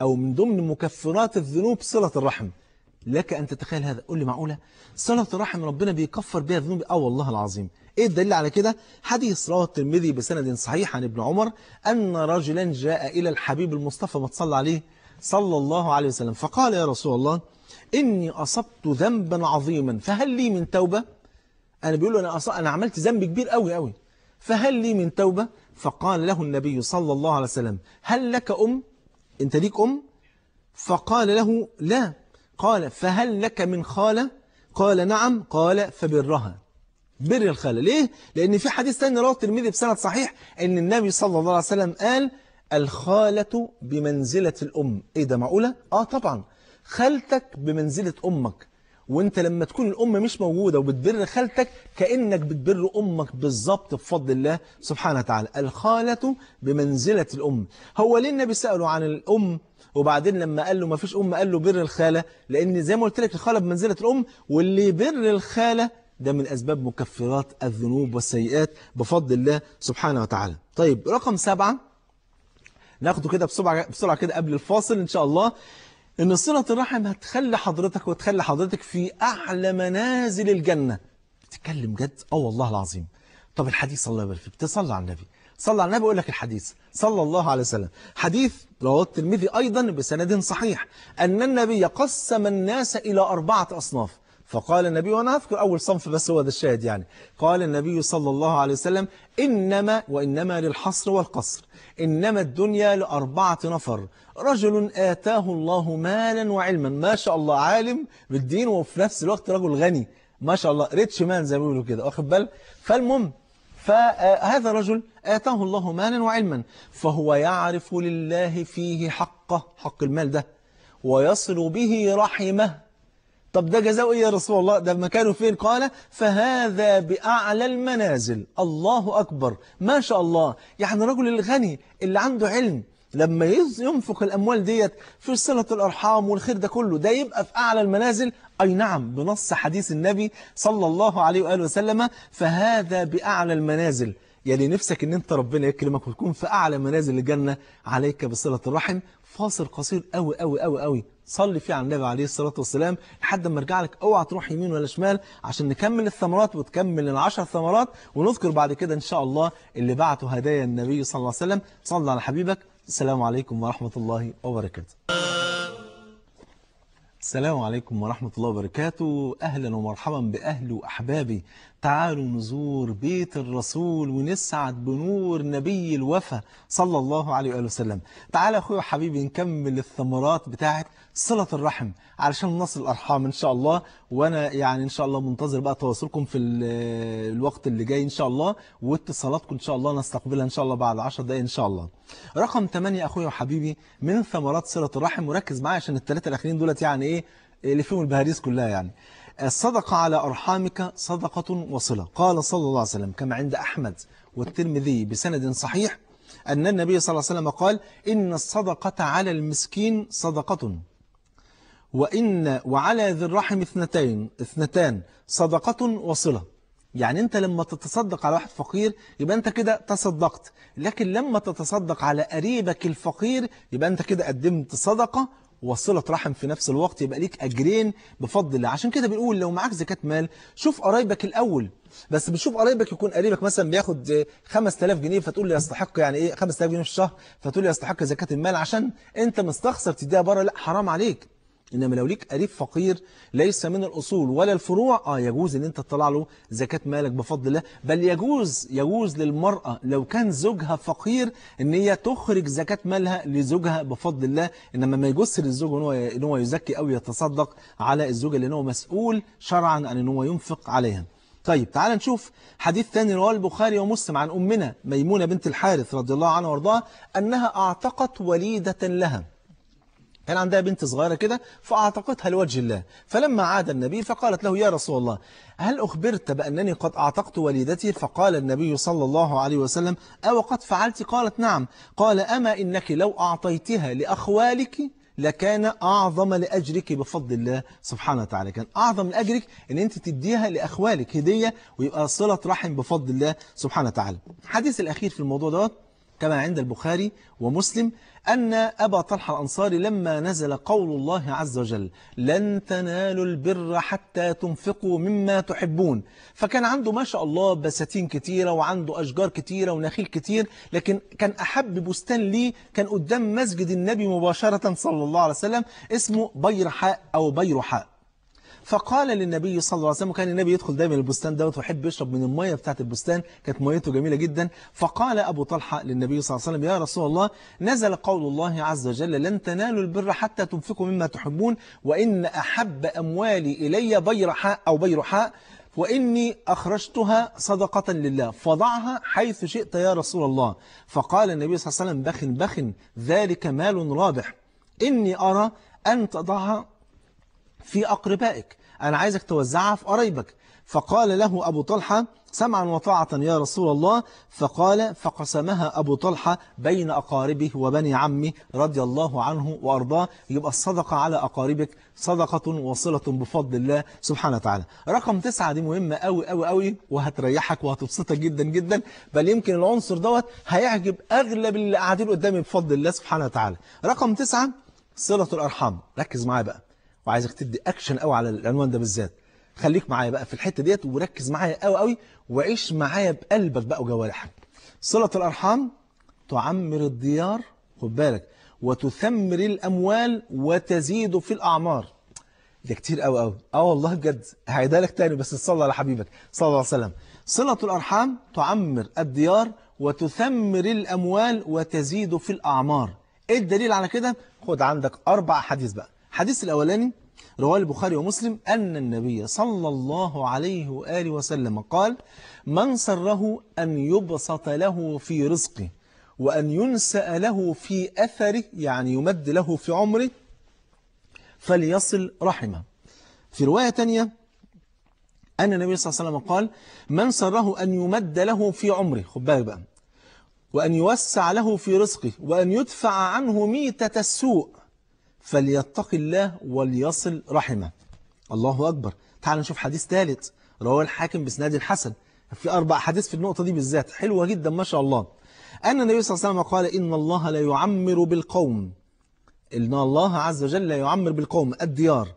أو من ضمن مكفرات الذنوب صلة الرحم لك أن تتخيل هذا قول لي معقولة صلاة رحم ربنا بيكفر بها الذنوب اه والله العظيم إيه الدليل على كده حديث رواه الترمذي بسند صحيح عن ابن عمر أن رجلا جاء إلى الحبيب المصطفى ما تصلى عليه صلى الله عليه وسلم فقال يا رسول الله إني أصبت ذنبا عظيما فهل لي من توبة أنا بيقول له أنا, أص... أنا عملت ذنب كبير قوي قوي فهل لي من توبة فقال له النبي صلى الله عليه وسلم هل لك أم أنت ليك أم فقال له لا قال فهل لك من خالة قال نعم قال فبرها بر الخالة ليه؟ لأن في حديث ثاني رواه الترمذي بسند صحيح أن النبي صلى الله عليه وسلم قال الخالة بمنزلة الأم إيه ده معقولة؟ آه طبعا خالتك بمنزلة أمك وانت لما تكون الأم مش موجودة وبتبر خالتك كأنك بتبر أمك بالظبط بفضل الله سبحانه وتعالى الخالة بمنزلة الأم هو ليه النبي سأله عن الأم وبعدين لما قال له ما فيش أم قال له بر الخالة لأن زي ما قلت لك الخالة بمنزلة الأم واللي بر الخالة ده من أسباب مكفرات الذنوب والسيئات بفضل الله سبحانه وتعالى طيب رقم سبعة ناخده كده بسرعة, بسرعة كده قبل الفاصل إن شاء الله إن صلة الرحم هتخلي حضرتك وتخلي حضرتك في أعلى منازل الجنة تتكلم جد؟ آه والله العظيم طب الحديث صلى الله عليه وسلم على النبي صلى على النبي يقول لك الحديث صلى الله عليه وسلم حديث رواه الترمذي أيضا بسند صحيح أن النبي قسم الناس إلى أربعة أصناف فقال النبي وأنا أذكر أول صنف بس هو ده الشاهد يعني قال النبي صلى الله عليه وسلم إنما وإنما للحصر والقصر إنما الدنيا لأربعة نفر رجل آتاه الله مالا وعلما ما شاء الله عالم بالدين وفي نفس الوقت رجل غني ما شاء الله ريتش مان زي ما بيقولوا كده واخد بالك فالمهم فهذا رجل آتاه الله مالا وعلما فهو يعرف لله فيه حقه حق المال ده ويصل به رحمه طب ده جزاء إيه يا رسول الله ده مكانه فين قال فهذا بأعلى المنازل الله أكبر ما شاء الله يعني الرجل الغني اللي عنده علم لما ينفق الأموال ديت في صلة الأرحام والخير ده كله ده يبقى في أعلى المنازل أي نعم بنص حديث النبي صلى الله عليه وآله وسلم فهذا بأعلى المنازل يعني نفسك ان انت ربنا يكرمك وتكون في أعلى منازل الجنة عليك بصلة الرحم فاصل قصير قوي قوي قوي قوي صلي فيه على النبي عليه الصلاة والسلام لحد ما ارجع لك اوعى تروح يمين ولا شمال عشان نكمل الثمرات وتكمل العشر ثمرات ونذكر بعد كده ان شاء الله اللي بعتوا هدايا النبي صلى الله عليه وسلم صلى على حبيبك السلام عليكم ورحمة الله وبركاته السلام عليكم ورحمة الله وبركاته أهلا ومرحبا بأهل وأحبابي تعالوا نزور بيت الرسول ونسعد بنور نبي الوفا صلى الله عليه وآله وسلم تعال أخوي وحبيبي نكمل الثمرات بتاعت صلة الرحم علشان نصل الأرحام إن شاء الله وأنا يعني إن شاء الله منتظر بقى تواصلكم في الوقت اللي جاي إن شاء الله واتصالاتكم إن شاء الله نستقبلها إن شاء الله بعد 10 دقايق إن شاء الله رقم 8 أخويا وحبيبي من ثمرات صلة الرحم وركز معايا عشان الثلاثة الأخرين دولت يعني إيه اللي فيهم البهاريس كلها يعني الصدقة على أرحامك صدقة وصلة قال صلى الله عليه وسلم كما عند أحمد والترمذي بسند صحيح أن النبي صلى الله عليه وسلم قال إن الصدقة على المسكين صدقة وإن وعلى ذي الرحم اثنتين اثنتان صدقة وصلة يعني أنت لما تتصدق على واحد فقير يبقى أنت كده تصدقت لكن لما تتصدق على قريبك الفقير يبقى أنت كده قدمت صدقة وصلة رحم في نفس الوقت يبقى ليك أجرين بفضل الله عشان كده بنقول لو معاك زكاة مال شوف قرايبك الأول بس بتشوف قرايبك يكون قريبك مثلا بياخد 5000 جنيه فتقول لي يستحق يعني ايه 5000 جنيه في الشهر فتقول لي يستحق زكاة المال عشان انت مستخسر تديها بره لا حرام عليك إنما لو ليك قريب فقير ليس من الأصول ولا الفروع آه يجوز إن أنت تطلع له زكاة مالك بفضل الله بل يجوز يجوز للمرأة لو كان زوجها فقير إن هي تخرج زكاة مالها لزوجها بفضل الله إنما ما يجوز للزوج إن هو إن هو يزكي أو يتصدق على الزوجة لأن هو مسؤول شرعا عن إن هو ينفق عليها طيب تعال نشوف حديث ثاني رواه البخاري ومسلم عن أمنا ميمونة بنت الحارث رضي الله عنها وارضاها أنها أعتقت وليدة لها كان عندها بنت صغيرة كده فأعتقتها لوجه الله فلما عاد النبي فقالت له يا رسول الله هل أخبرت بأنني قد أعتقت والدتي فقال النبي صلى الله عليه وسلم أو قد فعلت قالت نعم قال أما إنك لو أعطيتها لأخوالك لكان أعظم لأجرك بفضل الله سبحانه وتعالى كان أعظم لأجرك أن أنت تديها لأخوالك هدية ويبقى صلة رحم بفضل الله سبحانه وتعالى الحديث الأخير في الموضوع دوت كما عند البخاري ومسلم أن أبا طلحة الأنصاري لما نزل قول الله عز وجل لن تنالوا البر حتى تنفقوا مما تحبون فكان عنده ما شاء الله بساتين كتيرة وعنده أشجار كتيرة ونخيل كتير لكن كان أحب بستان ليه كان قدام مسجد النبي مباشرة صلى الله عليه وسلم اسمه بيرحاء أو بيرحاء فقال للنبي صلى الله عليه وسلم كان النبي يدخل دايما البستان دوت ويحب يشرب من المية بتاعة البستان كانت ميته جميلة جدا فقال أبو طلحة للنبي صلى الله عليه وسلم يا رسول الله نزل قول الله عز وجل لن تنالوا البر حتى تنفقوا مما تحبون وإن أحب أموالي إلي بيرحاء أو بيرحاء وإني أخرجتها صدقة لله فضعها حيث شئت يا رسول الله فقال النبي صلى الله عليه وسلم بخن بخن ذلك مال رابح إني أرى أن تضعها في أقربائك أنا عايزك توزعها في قرايبك فقال له أبو طلحة سمعا وطاعة يا رسول الله فقال فقسمها أبو طلحة بين أقاربه وبني عمه رضي الله عنه وأرضاه يبقى الصدقة على أقاربك صدقة وصلة بفضل الله سبحانه وتعالى رقم تسعة دي مهمة أوي أوي أوي وهتريحك وهتبسطك جدا جدا بل يمكن العنصر دوت هيعجب أغلب اللي قاعدين قدامي بفضل الله سبحانه وتعالى رقم تسعة صلة الأرحام ركز معايا بقى وعايزك تدي اكشن قوي على العنوان ده بالذات خليك معايا بقى في الحته ديت وركز معايا قوي قوي وعيش معايا بقلبك بقى وجوارحك صله الارحام تعمر الديار خد بالك وتثمر الاموال وتزيد في الاعمار ده كتير قوي قوي اه والله بجد هعيدها لك تاني بس صلى على حبيبك صلى الله عليه وسلم صله الارحام تعمر الديار وتثمر الاموال وتزيد في الاعمار ايه الدليل على كده خد عندك اربع حديث بقى الحديث الأولاني رواه البخاري ومسلم أن النبي صلى الله عليه وآله وسلم قال من سره أن يبسط له في رزقه وأن ينسأ له في أثره يعني يمد له في عمره فليصل رحمه في رواية تانية أن النبي صلى الله عليه وسلم قال من سره أن يمد له في عمره خد بالك بقى وأن يوسع له في رزقه وأن يدفع عنه ميتة السوء فليتق الله وليصل رحمه الله أكبر تعال نشوف حديث ثالث رواه الحاكم بسناد حسن في أربع حديث في النقطة دي بالذات حلوة جدا ما شاء الله أن النبي صلى الله عليه وسلم قال إن الله لا يعمر بالقوم إن الله عز وجل لا يعمر بالقوم الديار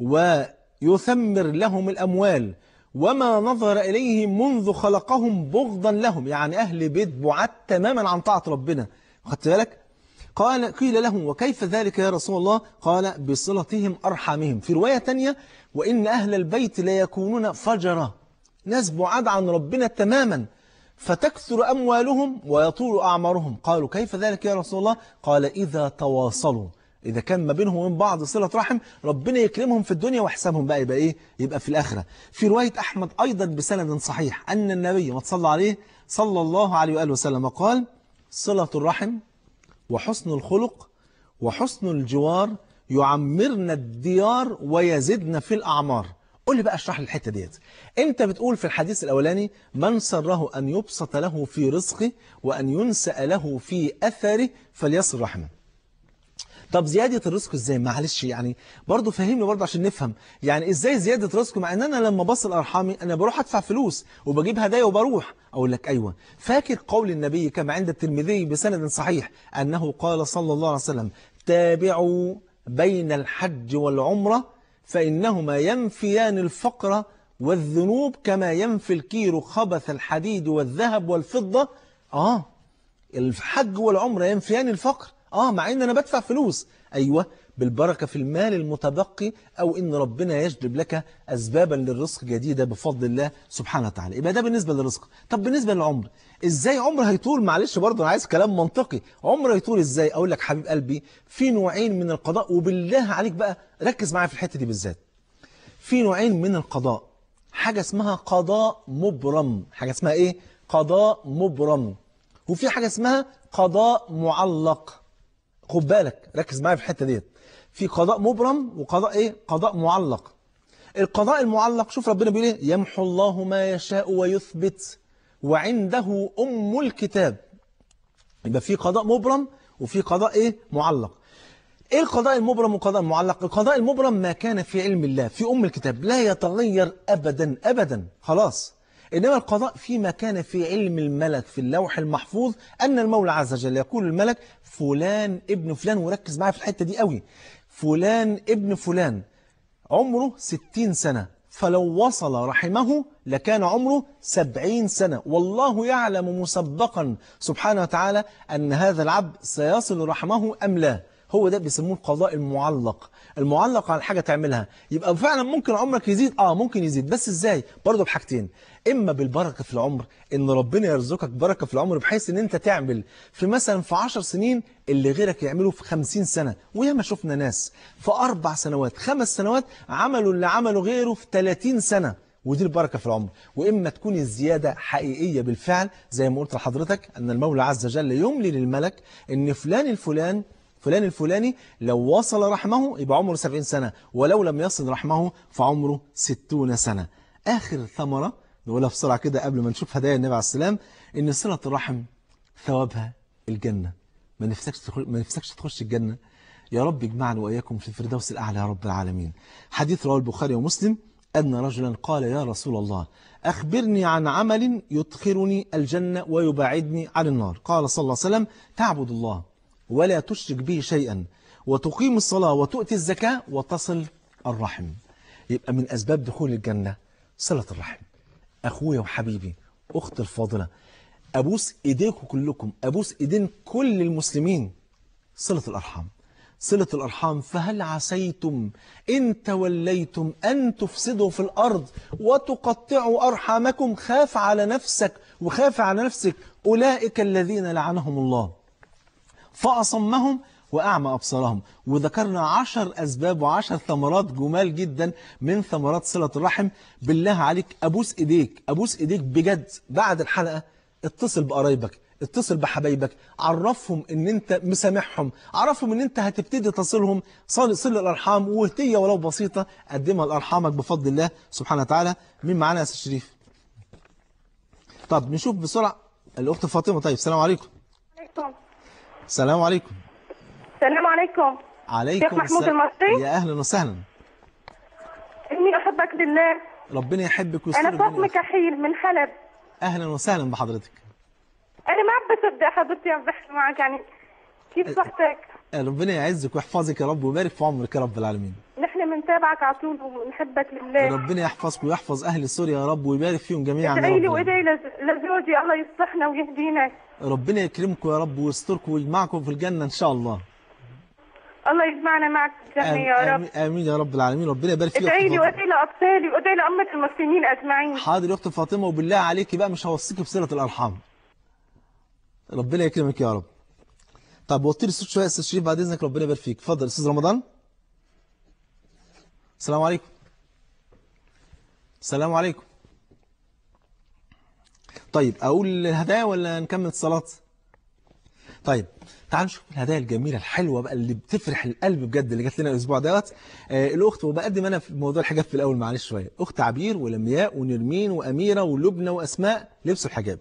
ويثمر لهم الأموال وما نظر إليه منذ خلقهم بغضا لهم يعني أهل بيت بعد تماما عن طاعة ربنا خدت بالك قال قيل له وكيف ذلك يا رسول الله قال بصلتهم أرحمهم في رواية تانية وإن أهل البيت لا يكونون فجرة ناس بعاد عن ربنا تماما فتكثر أموالهم ويطول أعمارهم قالوا كيف ذلك يا رسول الله قال إذا تواصلوا إذا كان ما بينهم وبين بعض صلة رحم ربنا يكرمهم في الدنيا وحسابهم بقى يبقى إيه يبقى في الآخرة في رواية أحمد أيضا بسند صحيح أن النبي ما تصلى عليه صلى الله عليه وآله وسلم قال صلة الرحم وحسن الخلق وحسن الجوار يعمرنا الديار ويزدنا في الأعمار قول لي بقى اشرح لي الحتة ديت انت بتقول في الحديث الأولاني من سره أن يبسط له في رزقه وأن ينسأ له في أثره فليصل رحمه طب زيادة الرزق ازاي معلش يعني برضه فهمني برضه عشان نفهم يعني ازاي زيادة رزق مع ان انا لما بصل ارحامي انا بروح ادفع فلوس وبجيب هدايا وبروح اقول لك ايوه فاكر قول النبي كما عند الترمذي بسند صحيح انه قال صلى الله عليه وسلم تابعوا بين الحج والعمرة فإنهما ينفيان الفقر والذنوب كما ينفي الكير خبث الحديد والذهب والفضة آه الحج والعمرة ينفيان الفقر آه مع إن أنا بدفع فلوس أيوة بالبركة في المال المتبقي أو إن ربنا يجلب لك أسبابا للرزق جديدة بفضل الله سبحانه وتعالى يبقى ده بالنسبة للرزق طب بالنسبة للعمر إزاي عمر هيطول معلش برضه أنا عايز كلام منطقي عمر هيطول إزاي أقول لك حبيب قلبي في نوعين من القضاء وبالله عليك بقى ركز معايا في الحتة دي بالذات في نوعين من القضاء حاجة اسمها قضاء مبرم حاجة اسمها إيه؟ قضاء مبرم وفي حاجة اسمها قضاء معلق خد بالك ركز معايا في الحته ديت في قضاء مبرم وقضاء ايه قضاء معلق القضاء المعلق شوف ربنا بيقول ايه يمحو الله ما يشاء ويثبت وعنده ام الكتاب يبقى في قضاء مبرم وفي قضاء ايه معلق ايه القضاء المبرم والقضاء المعلق القضاء المبرم ما كان في علم الله في ام الكتاب لا يتغير ابدا ابدا خلاص إنما القضاء فيما كان في علم الملك في اللوح المحفوظ أن المولى عز وجل يقول الملك فلان ابن فلان وركز معايا في الحتة دي قوي فلان ابن فلان عمره ستين سنة فلو وصل رحمه لكان عمره سبعين سنة والله يعلم مسبقا سبحانه وتعالى أن هذا العبد سيصل رحمه أم لا هو ده بيسموه القضاء المعلق المعلق على حاجة تعملها يبقى فعلا ممكن عمرك يزيد اه ممكن يزيد بس ازاي برضه بحاجتين اما بالبركة في العمر ان ربنا يرزقك بركة في العمر بحيث ان انت تعمل في مثلا في 10 سنين اللي غيرك يعمله في 50 سنة وياما شفنا ناس في اربع سنوات خمس سنوات عملوا اللي عمله غيره في 30 سنة ودي البركة في العمر وإما تكون الزيادة حقيقية بالفعل زي ما قلت لحضرتك أن المولى عز وجل يملي للملك أن فلان الفلان فلان الفلاني لو وصل رحمه يبقى عمره 70 سنة ولو لم يصل رحمه فعمره 60 سنة آخر ثمرة نقولها بسرعة كده قبل ما نشوف هدايا النبي عليه السلام إن صلة الرحم ثوابها الجنة ما نفسكش تخش ما نفسكش تخش الجنة يا رب اجمعنا وإياكم في الفردوس الأعلى يا رب العالمين حديث رواه البخاري ومسلم أن رجلا قال يا رسول الله أخبرني عن عمل يدخلني الجنة ويبعدني عن النار قال صلى الله عليه وسلم تعبد الله ولا تشرك به شيئا وتقيم الصلاة وتؤتي الزكاة وتصل الرحم يبقى من أسباب دخول الجنة صلة الرحم أخويا وحبيبي أخت الفاضلة أبوس إيديكم كلكم أبوس إيدين كل المسلمين صلة الأرحام صلة الأرحام فهل عسيتم إن توليتم أن تفسدوا في الأرض وتقطعوا أرحامكم خاف على نفسك وخاف على نفسك أولئك الذين لعنهم الله فأصمهم وأعمى أبصارهم وذكرنا عشر أسباب وعشر ثمرات جمال جدا من ثمرات صلة الرحم بالله عليك أبوس إيديك أبوس إيديك بجد بعد الحلقة اتصل بقرايبك اتصل بحبايبك عرفهم ان انت مسامحهم عرفهم ان انت هتبتدي تصلهم صل صل الارحام وهديه ولو بسيطه قدمها لارحامك بفضل الله سبحانه وتعالى مين معانا يا استاذ شريف طب نشوف بسرعه الاخت فاطمه طيب السلام عليكم السلام عليكم السلام عليكم عليكم شيخ محمود المصري يا اهلا وسهلا اني احبك لله ربنا يحبك ويسلمك انا فاطمه كحيل من حلب اهلا وسهلا بحضرتك انا ما عم بصدق حضرتي عم بحكي معك يعني كيف أه، صحتك أه، ربنا يعزك ويحفظك يا رب ويبارك في عمرك يا رب العالمين نحن بنتابعك على طول ونحبك لله ربنا يحفظك ويحفظ اهل سوريا يا رب ويبارك فيهم جميعا يا رب وادعي لزوجي الله يصلحنا ويهدينا ربنا يكرمكم يا رب ويستركم ويجمعكم في الجنة إن شاء الله الله يجمعنا معك في الجنة يا رب آمين يا رب العالمين ربنا يبارك فيك ادعي لي وادعي لأطفالي وادعي لأمة المسلمين أجمعين حاضر يا أخت فاطمة وبالله عليكي بقى مش هوصيكي بصلة الأرحام ربنا يكرمك يا رب طب لي الصوت شوية يا أستاذ شريف بعد إذنك ربنا يبارك فيك اتفضل أستاذ رمضان السلام عليكم السلام عليكم طيب أقول الهدايا ولا نكمل الصلاة طيب تعالوا نشوف الهدايا الجميلة الحلوة بقى اللي بتفرح القلب بجد اللي جات لنا الأسبوع دوت آه الأخت وبقدم أنا في موضوع الحجاب في الأول معلش شوية أخت عبير ولمياء ونرمين وأميرة ولبنى وأسماء لبسوا الحجاب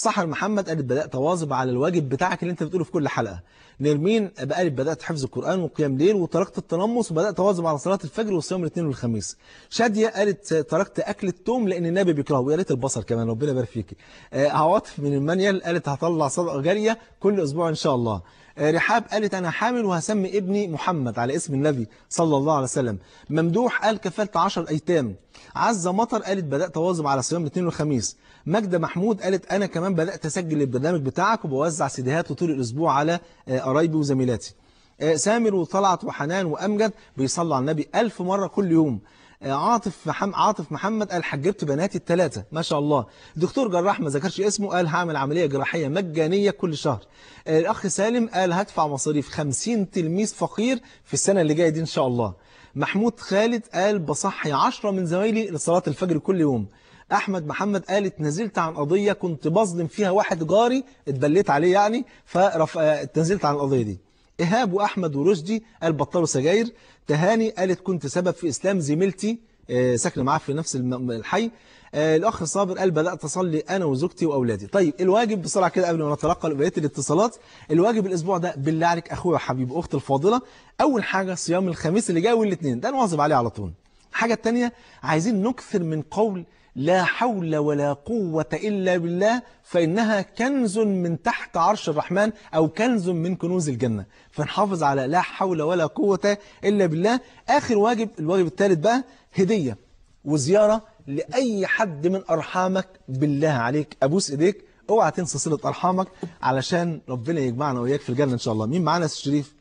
صحر محمد قالت بدأت تواظب على الواجب بتاعك اللي انت بتقوله في كل حلقة نرمين قالت بدأت حفظ القرآن وقيام ليل وتركت التنمص وبدأت تواظب على صلاة الفجر وصيام الاثنين والخميس شادية قالت تركت أكل التوم لأن النبي بيكرهه ويا ريت البصل كمان ربنا يبارك فيكي آه، عواطف من المنيل قالت هطلع صدقة جارية كل أسبوع إن شاء الله رحاب قالت أنا حامل وهسمي ابني محمد على اسم النبي صلى الله عليه وسلم ممدوح قال كفلت 10 أيتام عزة مطر قالت بدأت أواظب على صيام الاثنين والخميس مجد محمود قالت أنا كمان بدأت أسجل البرنامج بتاعك وبوزع سيديهات طول الأسبوع على آه، قرايبي وزميلاتي آه، سامر وطلعت وحنان وأمجد بيصلوا على النبي ألف مرة كل يوم عاطف محمد عاطف محمد قال حجبت بناتي الثلاثه ما شاء الله دكتور جراح ما ذكرش اسمه قال هعمل عمليه جراحيه مجانيه كل شهر الاخ سالم قال هدفع مصاريف 50 تلميذ فقير في السنه اللي جايه دي ان شاء الله محمود خالد قال بصحي 10 من زمايلي لصلاه الفجر كل يوم احمد محمد قال اتنازلت عن قضيه كنت بظلم فيها واحد جاري اتبليت عليه يعني فتنزلت عن القضيه دي ايهاب واحمد ورشدي قال بطلوا سجاير تهاني قالت كنت سبب في إسلام زميلتي آه، ساكنه معاه في نفس الحي آه، الأخ صابر قال بدأت أصلي أنا وزوجتي وأولادي طيب الواجب بسرعة كده قبل ما نتلقى بقية الاتصالات الواجب الأسبوع ده بالله عليك أخويا وحبيب أخت الفاضلة أول حاجة صيام الخميس اللي جاي والاثنين ده نواظب عليه على طول الحاجة الثانيه عايزين نكثر من قول لا حول ولا قوة إلا بالله فإنها كنز من تحت عرش الرحمن أو كنز من كنوز الجنة فنحافظ على لا حول ولا قوة إلا بالله آخر واجب الواجب الثالث بقى هدية وزيارة لأي حد من أرحامك بالله عليك أبوس إيديك اوعى تنسى صلة أرحامك علشان ربنا يجمعنا وإياك في الجنة إن شاء الله مين معانا يا الشريف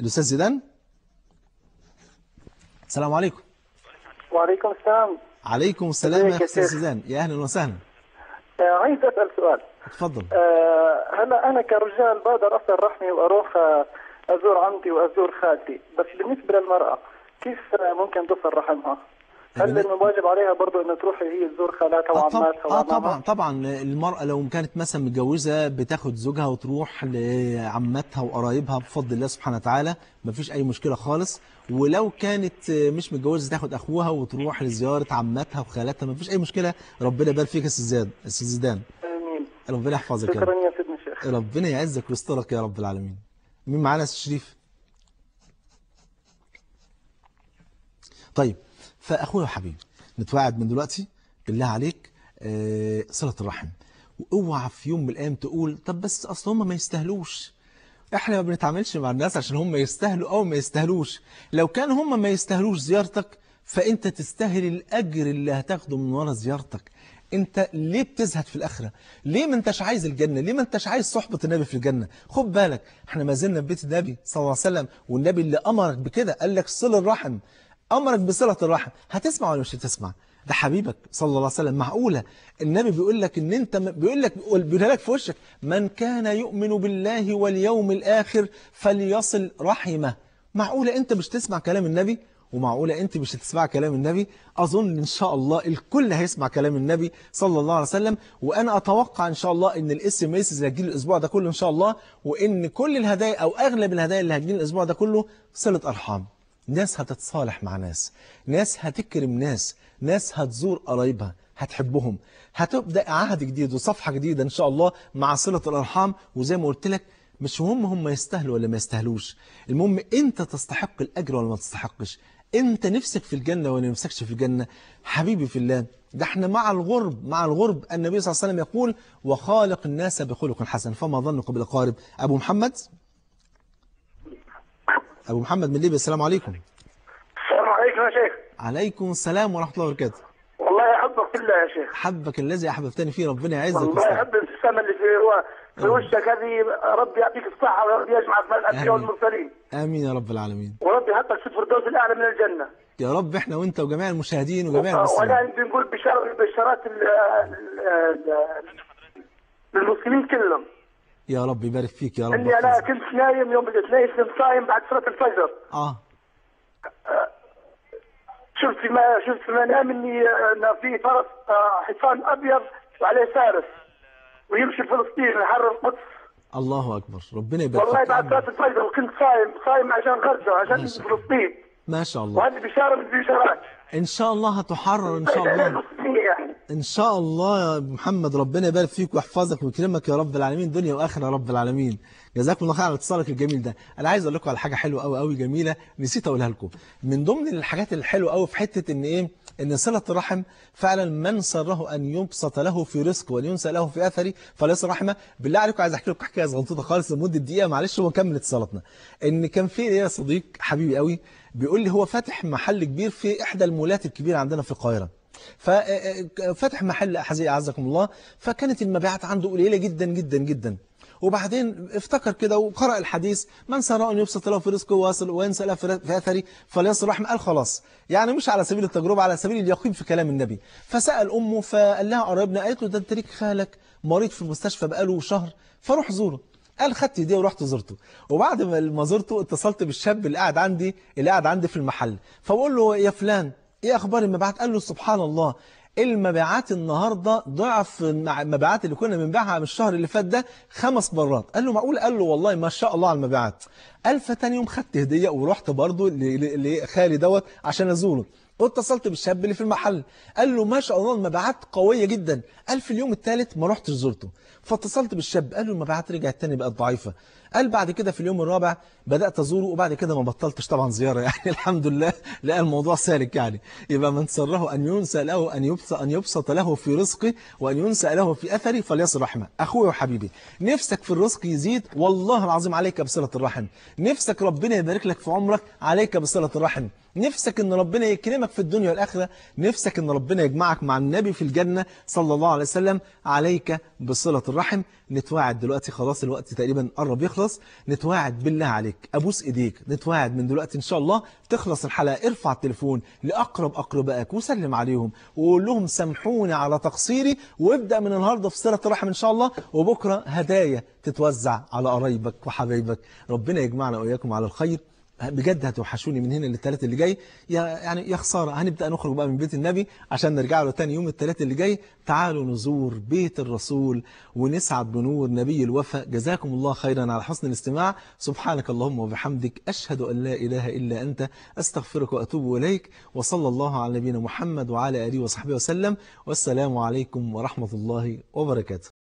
الأستاذ زيدان السلام عليكم وعليكم السلام عليكم السلام يا أستاذ سيزان يا أهلا وسهلا آه، عايز أسأل سؤال تفضل آه هلا أنا كرجال بقدر أصل رحمي وأروح آه، أزور عمتي وأزور خالتي بس بالنسبة للمرأة كيف ممكن تصل رحمها؟ هل من واجب عليها برضه أن تروح هي تزور خالاتها وعماتها آه طبعا طبعا المرأة آه، لو كانت مثلا متجوزة بتاخد زوجها وتروح لعماتها وقرايبها بفضل الله سبحانه وتعالى ما فيش أي مشكلة خالص ولو كانت مش متجوزة تاخد أخوها وتروح لزيارة عماتها وخالاتها ما فيش أي مشكلة ربنا يبارك فيك يا أستاذ زيدان آمين ربنا يحفظك شكرا يا سيدنا الشيخ ربنا يعزك ويسترك يا رب العالمين مين معانا يا شريف؟ طيب فاخويا وحبيبي نتوعد من دلوقتي بالله عليك آه، صله الرحم واوعى في يوم من الايام تقول طب بس اصل هم ما يستاهلوش احنا ما بنتعاملش مع الناس عشان هم يستاهلوا او ما يستاهلوش لو كان هم ما يستاهلوش زيارتك فانت تستاهل الاجر اللي هتاخده من ورا زيارتك انت ليه بتزهد في الاخره ليه ما انتش عايز الجنه ليه ما انتش عايز صحبه النبي في الجنه خد بالك احنا ما زلنا في بيت النبي صلى الله عليه وسلم والنبي اللي امرك بكده قال لك صل الرحم أمرك بصلة الرحم هتسمع ولا مش هتسمع ده حبيبك صلى الله عليه وسلم معقولة النبي بيقول لك ان انت بيقول لك بيقول لك في وشك من كان يؤمن بالله واليوم الآخر فليصل رحمه معقولة انت مش تسمع كلام النبي ومعقولة أنت مش هتسمع كلام النبي أظن إن شاء الله الكل هيسمع كلام النبي صلى الله عليه وسلم وأنا أتوقع إن شاء الله إن الاس ام اس اللي هتجيلي الأسبوع ده كله إن شاء الله وإن كل الهدايا أو أغلب الهدايا اللي هتجيلي الأسبوع ده كله صلة أرحام ناس هتتصالح مع ناس ناس هتكرم ناس ناس هتزور قرايبها هتحبهم هتبدأ عهد جديد وصفحة جديدة إن شاء الله مع صلة الأرحام وزي ما قلت لك مش مهم هم يستاهلوا ولا ما يستاهلوش المهم أنت تستحق الأجر ولا ما تستحقش أنت نفسك في الجنة ولا نفسكش في الجنة حبيبي في الله ده احنا مع الغرب مع الغرب النبي صلى الله عليه وسلم يقول وخالق الناس بخلق حسن فما ظنك بالقارب أبو محمد أبو محمد من ليبيا السلام عليكم السلام عليكم يا شيخ عليكم السلام ورحمة الله وبركاته والله أحبك كله يا شيخ حبك الذي أحببتني فيه ربنا يعزك والله أحب السما اللي في في وشك هذه ربي يعطيك الصحة وربي يجمعك مع الأنبياء والمرسلين آمين يا رب العالمين وربي يحطك في الفردوس الأعلى من الجنة يا رب احنا وانت وجميع المشاهدين وجميع المسلمين وانا نقول بشارات البشارات المسلمين كلهم يا رب يبارك فيك يا رب اني انا كنت نايم يوم الاثنين كنت صايم بعد صلاه الفجر اه, آه، شفت ما شفت في المنام اني آه، ان في فرس آه، حصان ابيض وعليه فارس ويمشي فلسطين يحرر القدس الله اكبر ربنا يبارك والله بعد صلاه الفجر وكنت صايم صايم عشان غزه عشان فلسطين ما شاء الله وهذه بشاره من البشارات ان شاء الله هتحرر ان شاء الله إن شاء الله يا محمد ربنا يبارك فيك ويحفظك ويكرمك يا رب العالمين دنيا وآخرة يا رب العالمين جزاكم الله خير على اتصالك الجميل ده أنا عايز أقول لكم على حاجة حلوة قوي قوي جميلة نسيت أقولها لكم من ضمن الحاجات الحلوة قوي في حتة إن إيه إن صلة الرحم فعلا من سره أن يبسط له في رزق وأن ينسى له في أثري فليس رحمة بالله عليكم عايز أحكي لكم حكاية صغنطوطة خالص لمدة دقيقة معلش ونكمل اتصالاتنا إن كان في يا صديق حبيبي قوي بيقول لي هو فاتح محل كبير في إحدى المولات الكبيرة عندنا في القاهرة ففتح آه، آه، محل أحذية عزكم الله فكانت المبيعات عنده قليلة جدا جدا جدا وبعدين افتكر كده وقرأ الحديث من سراء يبسط له في رزقه واصل وينسى له في أثري فليصل رحمه قال خلاص يعني مش على سبيل التجربة على سبيل اليقين في كلام النبي فسأل أمه فقال لها قريبنا قالت له ده انت ليك خالك مريض في المستشفى بقاله شهر فروح زوره قال خدت دي ورحت زرته وبعد ما زرته اتصلت بالشاب اللي قاعد عندي اللي قاعد عندي في المحل فبقول له يا فلان ايه اخبار المبيعات قال له سبحان الله المبيعات النهاردة ضعف المبيعات اللي كنا بنبيعها من الشهر اللي فات ده خمس مرات قال له معقول قال له والله ما شاء الله على المبيعات قال فتاني يوم خدت هدية ورحت برضه لخالي دوت عشان أزوره واتصلت بالشاب اللي في المحل قال له ما شاء الله المبيعات قوية جدا قال في اليوم الثالث ما رحتش زرته فاتصلت بالشاب قال له المبيعات رجعت تاني بقت ضعيفة قال بعد كده في اليوم الرابع بدأت أزوره وبعد كده ما بطلتش طبعا زيارة يعني الحمد لله لقى الموضوع سالك يعني يبقى من سره أن ينسى له أن يبسط, أن يبسط له في رزقه وأن ينسى له في أثري فليصل رحمة أخوي وحبيبي نفسك في الرزق يزيد والله العظيم عليك بصلة الرحم نفسك ربنا يبارك لك في عمرك عليك بصلة الرحم نفسك ان ربنا يكرمك في الدنيا والآخرة نفسك ان ربنا يجمعك مع النبي في الجنة صلى الله عليه وسلم عليك بصلة الرحم نتواعد دلوقتي خلاص الوقت تقريبا قرب يخلص نتواعد بالله عليك ابوس ايديك نتواعد من دلوقتي ان شاء الله تخلص الحلقه ارفع التليفون لاقرب اقربائك وسلم عليهم وقول لهم سامحوني على تقصيري وابدا من النهارده في صله الرحم ان شاء الله وبكره هدايا تتوزع على قرايبك وحبايبك ربنا يجمعنا واياكم على الخير بجد هتوحشوني من هنا للثلاث اللي جاي يعني يا خساره هنبدا نخرج بقى من بيت النبي عشان نرجع له ثاني يوم الثلاث اللي جاي تعالوا نزور بيت الرسول ونسعد بنور نبي الوفاء جزاكم الله خيرا على حسن الاستماع سبحانك اللهم وبحمدك أشهد أن لا إله إلا أنت أستغفرك وأتوب إليك وصلى الله على نبينا محمد وعلى آله وصحبه وسلم والسلام عليكم ورحمة الله وبركاته